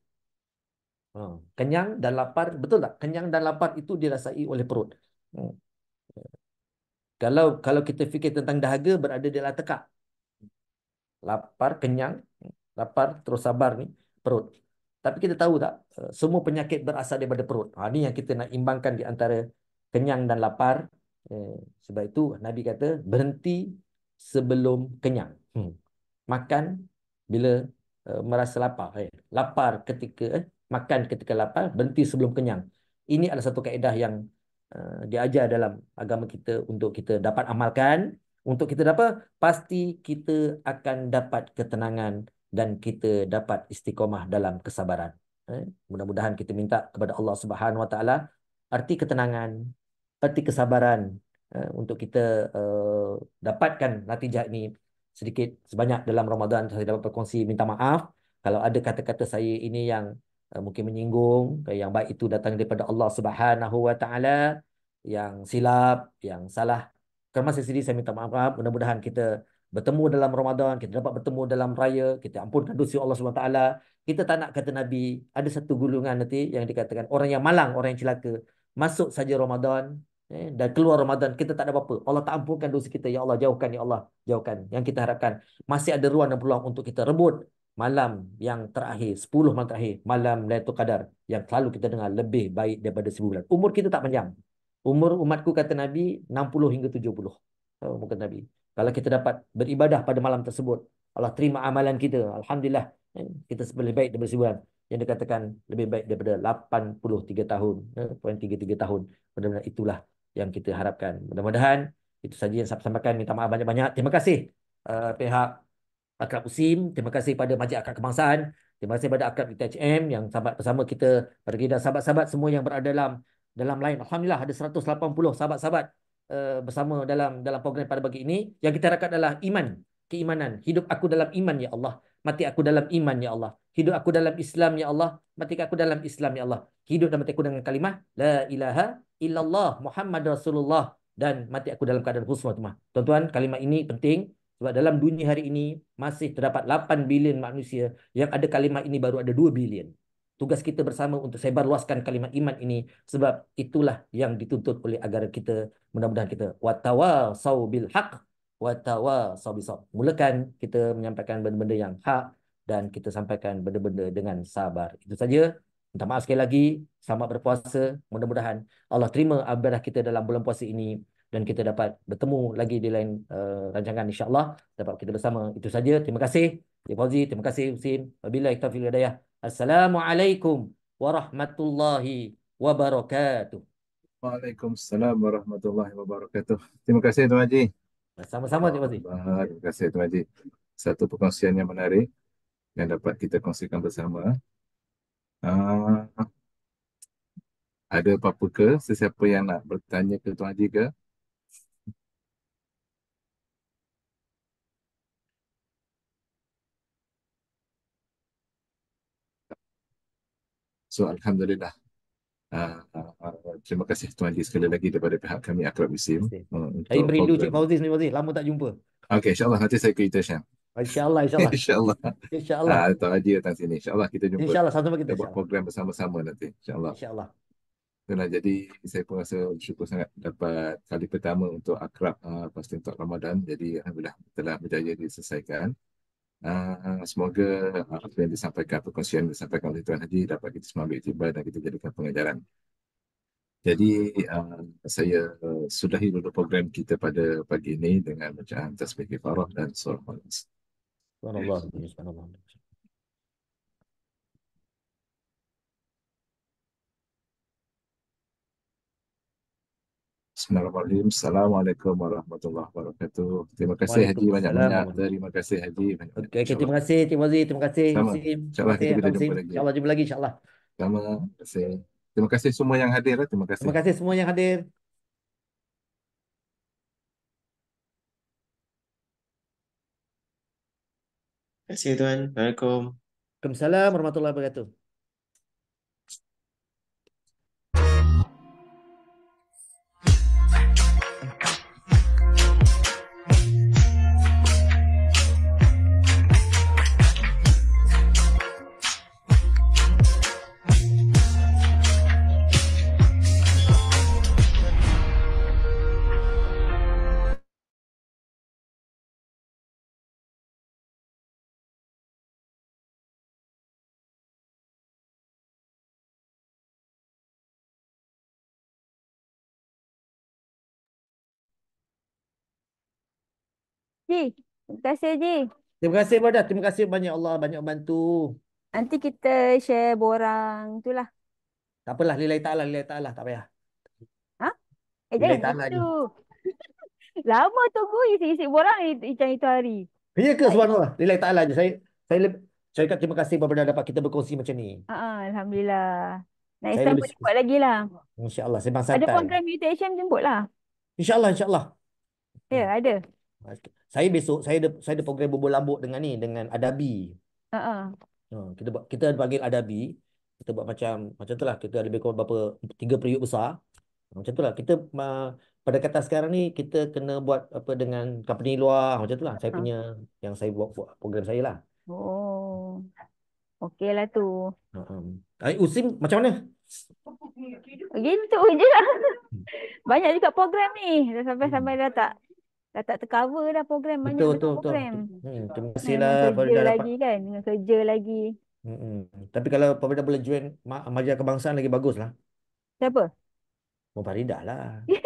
Ha, kenyang dan lapar, betul tak? Kenyang dan lapar itu dirasai oleh perut. Hmm. Ya. Kalau kalau kita fikir tentang dahaga, berada di dalam tekak. Lapar, kenyang, lapar, terus sabar ni, perut. Tapi kita tahu tak, e, semua penyakit berasal daripada perut. Ha, ini yang kita nak imbangkan di antara kenyang dan lapar. E, sebab itu Nabi kata, berhenti sebelum kenyang. Hmm makan bila uh, merasa lapar eh. lapar ketika eh. makan ketika lapar berhenti sebelum kenyang ini adalah satu kaedah yang uh, diajar dalam agama kita untuk kita dapat amalkan untuk kita dapat pasti kita akan dapat ketenangan dan kita dapat istiqomah dalam kesabaran eh. mudah-mudahan kita minta kepada Allah Subhanahu Wa Taala arti ketenangan arti kesabaran eh, untuk kita uh, dapatkan natijah ini sedikit sebanyak dalam Ramadan saya dapat berkongsi minta maaf kalau ada kata-kata saya ini yang uh, mungkin menyinggung eh, yang baik itu datang daripada Allah Subhanahu wa taala yang silap yang salah kerana saya sendiri saya minta maaf mudah-mudahan kita bertemu dalam Ramadan kita dapat bertemu dalam raya kita ampunkan dosa Allah Subhanahu taala kita tak nak kata nabi ada satu gulungan nanti yang dikatakan orang yang malang orang yang celaka masuk saja Ramadan Eh, dah keluar Ramadan, kita tak ada apa-apa. Allah tak ampunkan dosa kita. Ya Allah, jauhkan ya Allah. Jauhkan. Yang kita harapkan. Masih ada ruang dan peluang untuk kita rebut malam yang terakhir. sepuluh malam terakhir. Malam Laitul Qadar. Yang selalu kita dengar lebih baik daripada 1000 bulan. Umur kita tak panjang. Umur umatku kata Nabi, 60 hingga 70. Umur kata Nabi. Kalau kita dapat beribadah pada malam tersebut, Allah terima amalan kita. Alhamdulillah. Eh, kita lebih baik daripada 1000 bulan yang dikatakan lebih baik daripada 83 tahun, 0.33 eh, tahun. Benar-benar itulah yang kita harapkan. Mudah-mudahan itu saja yang saya sampaikan. Minta maaf banyak-banyak. Terima kasih uh, pihak Akrab pusim. Terima kasih kepada Majlis Akad Kebangsaan. Terima kasih kepada Akrab UTHM yang sahabat bersama kita. Pada kita sahabat-sahabat semua yang berada dalam dalam lain. Alhamdulillah ada 180 sahabat-sahabat uh, bersama dalam dalam program pada pagi ini. Yang kita harapkan adalah iman. Keimanan. Hidup aku dalam iman, Ya Allah mati aku dalam iman ya Allah hidup aku dalam Islam ya Allah mati aku dalam Islam ya Allah hidup dan mati aku dengan kalimah la ilaha illallah Muhammad Rasulullah dan mati aku dalam keadaan husnul khatimah tuan-tuan kalimah ini penting sebab dalam dunia hari ini masih terdapat 8 bilion manusia yang ada kalimah ini baru ada 2 bilion tugas kita bersama untuk sebar luaskan kalimat iman ini sebab itulah yang dituntut oleh agar kita mudah-mudahan kita wattawasau bil hak watawasabisab. Mulakan kita menyampaikan benda-benda yang hak dan kita sampaikan benda-benda dengan sabar. Itu saja. Minta maaf sekali lagi. Selamat berpuasa. Mudah-mudahan Allah terima abadah kita dalam bulan puasa ini dan kita dapat bertemu lagi di lain uh, rancangan insya-Allah dapat kita bersama. Itu saja. Terima kasih. Ya Fauzi, terima kasih Husin. Wabillahi taufiq wal Assalamualaikum warahmatullahi wabarakatuh.
Waalaikumsalam warahmatullahi wabarakatuh. Terima kasih Tuan Haji. Sama-sama Cik Fazli. Terima kasih Tuan Haji. Satu perkongsian yang menarik yang dapat kita kongsikan bersama. Uh, ada apa-apa ke sesiapa yang nak bertanya ke Tuan Haji ke? So Alhamdulillah. Uh, terima kasih Tuan Haji sekali lagi daripada pihak kami Akrab Museum. Hmm, uh, saya merindu Cik
Fauzi sini Fauzi lama tak jumpa.
Okay, insyaallah nanti saya kita share.
Insyaallah insyaallah. (laughs) insyaallah. Insyaallah. Ah uh,
Tuan Haji datang sini insyaallah kita jumpa. Insyaallah satu kita, kita buat program bersama-sama nanti insyaallah. Insyaallah. Dan jadi saya pun rasa bersyukur sangat dapat kali pertama untuk akrab uh, pasti untuk Ramadan. Jadi alhamdulillah telah berjaya diselesaikan. Ah, semoga ah, apa yang disampaikan perkongsian disampaikan oleh Tuan Haji dapat kita semua ambil tiba dan kita jadikan pengajaran. Jadi uh, saya uh, sudahi dulu program kita pada pagi ini dengan bacaan tasbih kifarah dan surah al-Ikhlas. Subhanallah. Subhanallah. Bismillahirrahmanirrahim. Assalamualaikum warahmatullahi wabarakatuh. Terima kasih Haji banyak-banyak. Terima kasih Haji banyak-banyak.
Okay, okay, terima kasih Tim Wazir. Terima kasih Sama. InsyaAllah kita jumpa lagi. InsyaAllah jumpa lagi
insyaAllah. Sama. Terima kasih. Terima kasih semua yang hadir. Eh. Terima kasih. Terima kasih semua yang hadir. Terima kasih Tuan. Assalamualaikum.
Waalaikumsalam warahmatullahi wabarakatuh. Ji. Terima kasih Ji. Terima kasih Bada. Terima kasih banyak Allah banyak bantu. Nanti kita share
borang tu lah.
Tak apalah lilai taala lilai taala tak payah.
Ha? Eh jangan taala tu. (laughs) Lama tunggu isi-isi borang itu macam itu hari.
Ya ke subhanallah. Lilai taala je. Saya saya lebih saya kata terima kasih kepada dapat kita berkongsi macam ni.
Ha alhamdulillah. Next saya time boleh buat lagi lah.
InsyaAllah. Sembang santai. Ada program
mutation lah.
InsyaAllah. InsyaAllah. Ya ada. Saya besok saya ada saya ada program bubuh lambuk dengan ni dengan Adabi. Ha uh-uh. kita kita panggil Adabi. Kita buat macam macam tu lah kita ada lebih kurang berapa tiga periuk besar. Ha, macam tu lah kita uh, pada kata sekarang ni kita kena buat apa dengan company luar macam lah saya punya uh-huh. yang saya buat, buat program saya lah.
Oh. lah tu. Ha.
Uh-huh. macam mana?
Gitu je lah. (laughs) Banyak juga program ni. Dah sampai-sampai hmm. dah tak dah tak tercover dah program betul, banyak betul, betul, program.
Betul. Hmm, terima kasihlah kalau dah lagi
kan dengan kerja lagi.
Hmm, tapi kalau Farida boleh join ma- majlis kebangsaan lagi baguslah. Siapa? Mau oh, Farida lah. (laughs)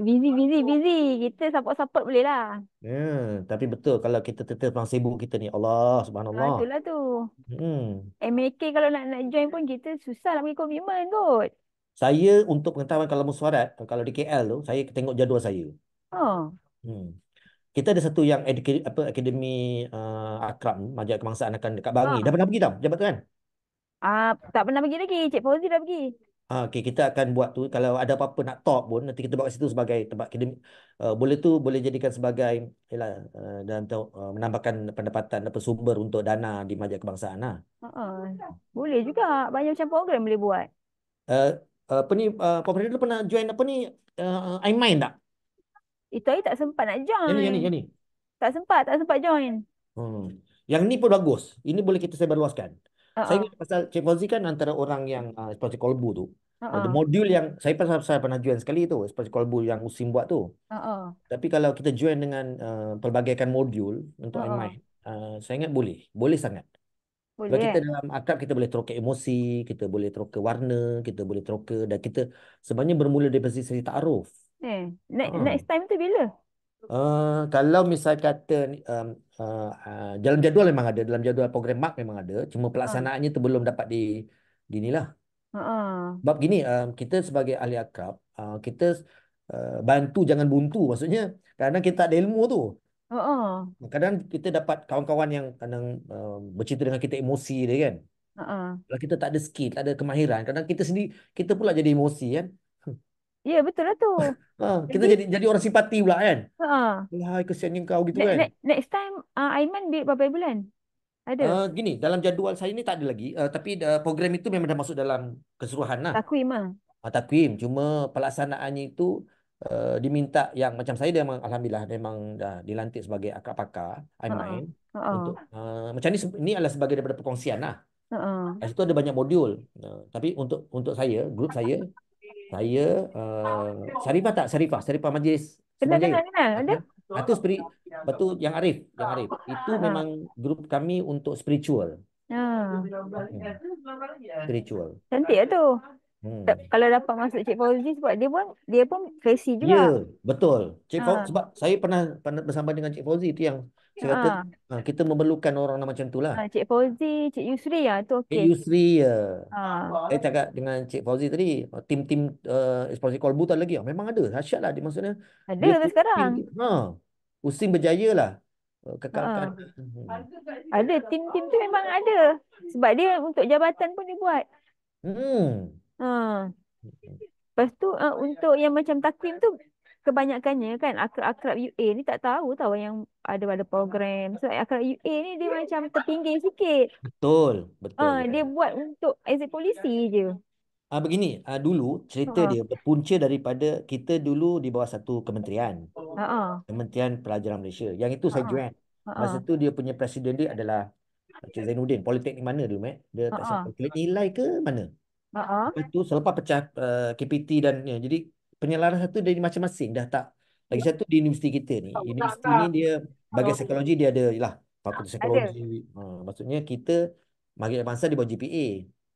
busy, busy, busy. Kita support-support boleh lah.
Hmm, tapi betul kalau kita tetap sibuk kita ni. Allah, subhanallah. Ha, itulah tu. Hmm.
MAK kalau nak nak join pun kita susah nak bagi komitmen kot.
Saya untuk pengetahuan kalau mesuarat, kalau di KL tu, saya tengok jadual saya. Oh. Hmm. Kita ada satu yang apa, Akademi uh, Akram, Majlis Kebangsaan akan dekat Bangi. Oh. Ah. Dah pernah pergi tak? jabat tu kan?
Uh, tak pernah pergi lagi. Cik Fauzi dah pergi.
Ah, okay, kita akan buat tu. Kalau ada apa-apa nak talk pun, nanti kita buat kat situ sebagai tempat akademi. Uh, boleh tu, boleh jadikan sebagai yalah, uh, dalam uh, menambahkan pendapatan atau sumber untuk dana di majlis kebangsaan. Lah.
Uh-uh. Boleh juga. Banyak macam program boleh buat.
Uh, Eh, apa ni uh, eh, Puan pernah join apa ni uh, mind tak?
Itu hari tak sempat nak join. Yang ni, yang ni, yang ni. Tak sempat, tak sempat join.
Hmm. Yang ni pun bagus. Ini boleh kita saya berluaskan. Uh-oh. Saya ingat pasal Cik Fauzi kan antara orang yang uh, Spasi Kolbu tu. Uh, modul yang saya pernah saya pernah join sekali tu seperti Kolbu yang Usim buat tu. Uh-oh. Tapi kalau kita join dengan uh, pelbagaikan modul untuk iMind, uh-uh. uh, saya ingat boleh. Boleh sangat. Boleh. kita eh? dalam akrab kita boleh teroka emosi, kita boleh teroka warna, kita boleh teroka dan kita sebenarnya bermula daripada sisi taaruf.
Eh, next, ha. next time tu bila?
Uh, kalau misalnya kata um, uh, uh, dalam jadual memang ada, dalam jadual program mak memang ada, cuma ha. pelaksanaannya ha. tu belum dapat di dinilah. Ha. Sebab gini, um, kita sebagai ahli akrab, uh, kita uh, bantu jangan buntu maksudnya kerana kita tak ada ilmu tu. Uh-uh. Kadang kita dapat kawan-kawan yang kadang uh, bercerita dengan kita emosi dia kan. Uh-uh. Kalau kita tak ada skill, tak ada kemahiran, kadang kita sendiri kita pula jadi emosi kan. (laughs)
Ya yeah, betul lah tu. uh, kita jadi, jadi jadi orang
simpati pula kan.
Ha. Uh-uh.
Wah kesiannya kau gitu ne- kan. Ne-
next time uh, Aiman ambil berapa bulan? Ada. Uh,
gini, dalam jadual saya ni tak ada lagi. Uh, tapi uh, program itu memang dah masuk dalam keseluruhan lah. Takwim lah. Uh, takwim. Cuma pelaksanaannya itu Eh, diminta yang macam saya dia memang alhamdulillah memang dah dilantik sebagai akak pakar I mind uh-uh. Uh-uh. untuk uh, macam ni ini adalah sebagai daripada perkongsian lah. Uh-uh. situ ada banyak modul. Uh, tapi untuk untuk saya, grup saya, saya uh, Sarifah tak Sarifah, Sarifah majlis. Kenal kenal
kenal. Itu spirit
betul yang Arif, yang Arif. Itu uh-huh. memang grup kami untuk spiritual. Uh. Spiritual. Cantik lah tu. Hmm.
Kalau dapat masuk Cik Fauzi sebab dia pun dia pun fesi ya, juga. Ya,
betul. Cik ha. Fauzi ah. sebab saya pernah pernah bersama dengan Cik Fauzi tu yang saya kata ha, kita memerlukan orang macam tu lah. Ha,
Cik Fauzi, Cik Yusri ya tu okey. Cik
Yusri ya.
Ha. Saya
cakap dengan Cik Fauzi tadi, tim-tim uh, eksplosif kolbu tu lagi. Memang ada. Hasyat lah. Dia maksudnya. Ada dia sekarang. Tim, ha. Pusing berjaya lah. Eh, Kekalkan.
Ha. Ada. Tim-tim tu memang ada. Sebab dia untuk jabatan pun dia buat. Hmm. Ha. Hmm. Lepas tu uh, untuk yang macam takrim tu kebanyakannya kan akrab-akrab UA ni tak tahu tau yang ada pada program. So akrab UA ni dia macam terpinggir sikit.
Betul, betul. Ha, dia
ya. buat untuk exit policy je.
Ah begini, ah dulu cerita ha. dia berpunca daripada kita dulu di bawah satu kementerian.
Ha.
Kementerian Pelajaran Malaysia. Yang itu saya join. Masa tu dia punya presiden dia adalah Cik Zainuddin, ni mana dulu eh? Dia tak sempat klik nilai ke mana? uh Lepas tu selepas pecah uh, eh, KPT dan ya, jadi penyelaras satu dari macam masing dah tak lagi ya. satu di universiti kita ni. Oh, tak, universiti tak, ni dia bagi psikologi dia ada lah fakulti psikologi. Ha, maksudnya kita bagi bangsa di bawah GPA.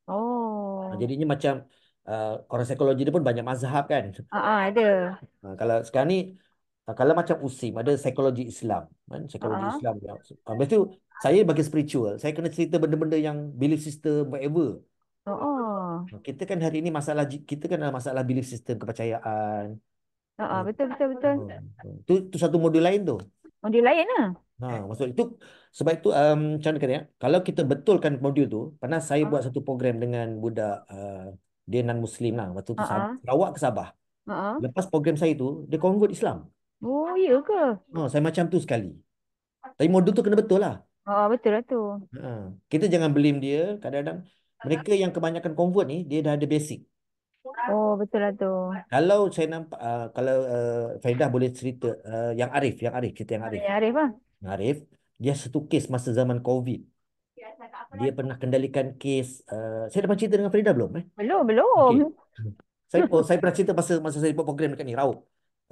Oh.
jadinya macam uh, eh, orang psikologi dia pun banyak mazhab kan. Ha uh ada. Ha, kalau sekarang ni eh, kalau macam USIM ada psikologi Islam kan psikologi uh-huh. Islam yang ha, tu saya bagi spiritual saya kena cerita benda-benda yang belief system whatever oh, oh kita kan hari ini masalah kita kan ada masalah belief system kepercayaan.
Ha uh betul betul oh, betul.
Tu tu satu modul lain tu.
Modul lain lah.
Ha maksud itu sebab itu um, macam mana kan ya? Kalau kita betulkan modul tu, pernah saya uh buat satu program dengan budak uh, dia non muslim lah waktu tu bawa ke Sabah. Uh-huh. Lepas program saya tu, dia convert Islam.
Oh, iya ke?
Oh, saya macam tu sekali. Tapi modul tu kena betul lah.
Oh, betul lah tu.
Kita jangan blame dia. Kadang-kadang mereka yang kebanyakan convert ni dia dah ada basic.
Oh betul lah tu.
Kalau saya nampak uh, kalau uh, ah, Faidah boleh cerita uh, yang Arif, yang Arif cerita yang Arif. Ya Arif ah. Yang Arif dia satu kes masa zaman COVID. Dia pernah kendalikan kes uh, saya dah pernah cerita dengan Faidah belum eh? Belum, belum. Okay. (laughs) saya oh, saya pernah cerita masa masa saya buat program dekat ni Rau.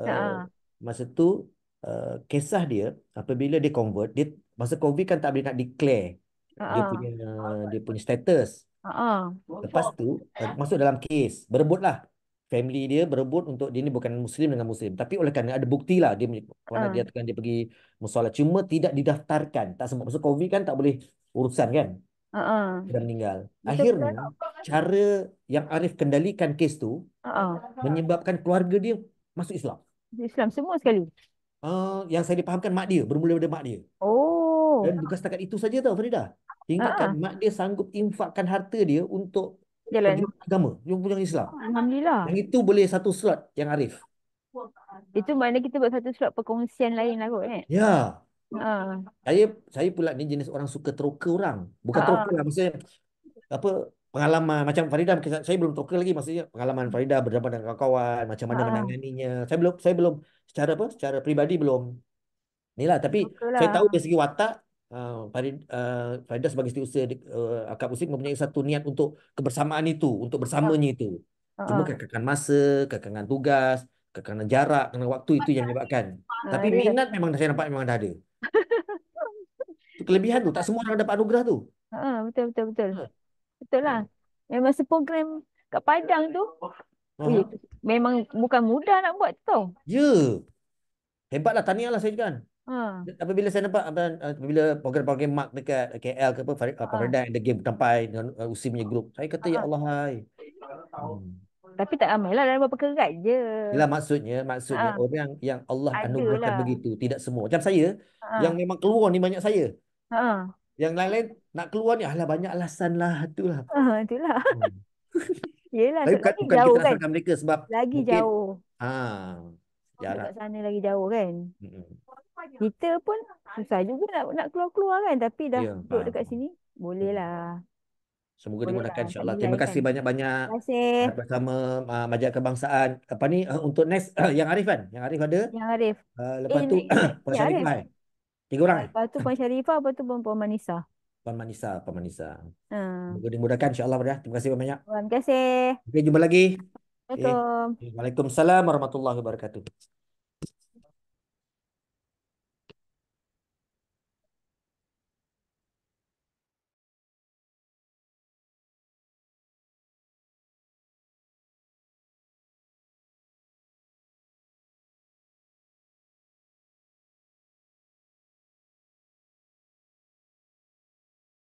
Uh, Masa tu uh, kisah dia apabila dia convert dia masa COVID kan tak boleh nak declare dia punya dia punya status.
Uh-uh. Lepas
tu, uh, masuk dalam kes. Berebutlah. Family dia berebut untuk dia ni bukan Muslim dengan Muslim. Tapi oleh kerana ada bukti lah. Dia, mana uh. dia, kan, dia pergi musolat. Cuma tidak didaftarkan. Tak sebab masuk COVID kan tak boleh urusan kan.
Uh-uh. Dia
meninggal. Akhirnya, betul cara yang Arif kendalikan kes tu uh-uh. menyebabkan keluarga dia masuk Islam.
Islam semua sekali.
Uh, yang saya dipahamkan mak dia. Bermula dari mak dia. Oh. Dan bukan setakat itu saja tau Farida. Ingatkan uh mak dia sanggup infakkan harta dia untuk jalan agama, yang punya Islam. Ah, Alhamdulillah. Yang itu boleh satu slot yang Arif.
Itu mana kita buat satu slot perkongsian lain lah kot kan? Ya. Uh.
Saya saya pula ni jenis orang suka teroka orang. Bukan uh. teroka lah maksudnya apa pengalaman macam Farida saya belum teroka lagi maksudnya pengalaman Farida berjumpa dengan kawan-kawan macam mana uh. menanganinya. Saya belum saya belum secara apa? Secara peribadi belum. Inilah tapi okay lah. saya tahu dari segi watak Eh, Farid uh, eh, Faridah sebagai setiausaha uh, eh, akad usik mempunyai satu niat untuk kebersamaan itu, untuk ya. bersamanya itu. Cuma kekangan masa, kekangan tugas, kekangan jarak, kekangan waktu itu yang menyebabkan. Tapi minat memang saya nampak memang dah ada. Itu kelebihan tu, tak semua orang dapat anugerah tu.
Ha, betul betul betul. Ha. Betul lah. Memang seprogram program kat Padang tu
uh-huh.
memang bukan mudah nak buat tu.
Ya. Hebatlah lah saya kan. Ha. Tapi bila saya nampak apabila eh, program-program Mark dekat KL ke apa Farid apa ha. Ah. the game sampai dengan eh, Usi punya group. Saya kata ha. ya ah. Allah hai.
Hmm. Tapi tak ramai lah dalam beberapa kerat je. Yalah
maksudnya maksudnya ha. orang yang Allah anugerahkan lah. begitu tidak semua. Macam saya ha. yang memang keluar ni banyak saya. Ha. Yang lain-lain nak keluar ni alah banyak alasan lah itulah.
Ha, itulah. Hmm. (laughs) Yalah Tapi bukan, bukan jauh kita kan. mereka sebab lagi mungkin, jauh.
Ha. Jarak. sana
lagi jauh kan. Hmm kita pun susah juga nak nak keluar-keluar kan tapi dah yeah. duduk dekat sini hmm. boleh lah
Semoga Boleh dimudahkan lah. insyaAllah. Terima kasih banyak-banyak bersama uh, Majak Kebangsaan. Apa ni uh, untuk next uh, yang Arif kan? Yang Arif ada? Yang Arif. Uh, lepas eh, tu eh, (coughs) Puan eh, Syarifah. Arif. Kan? Tiga orang kan?
Lepas tu Puan Syarifah, lepas tu Puan, Puan Manisa.
Puan Manisa, Puan Manisa. Hmm. Semoga dimudahkan insyaAllah. Ya. Terima kasih banyak.
Terima kasih.
Okay, jumpa lagi. Assalamualaikum. Okay. Waalaikumsalam warahmatullahi wabarakatuh.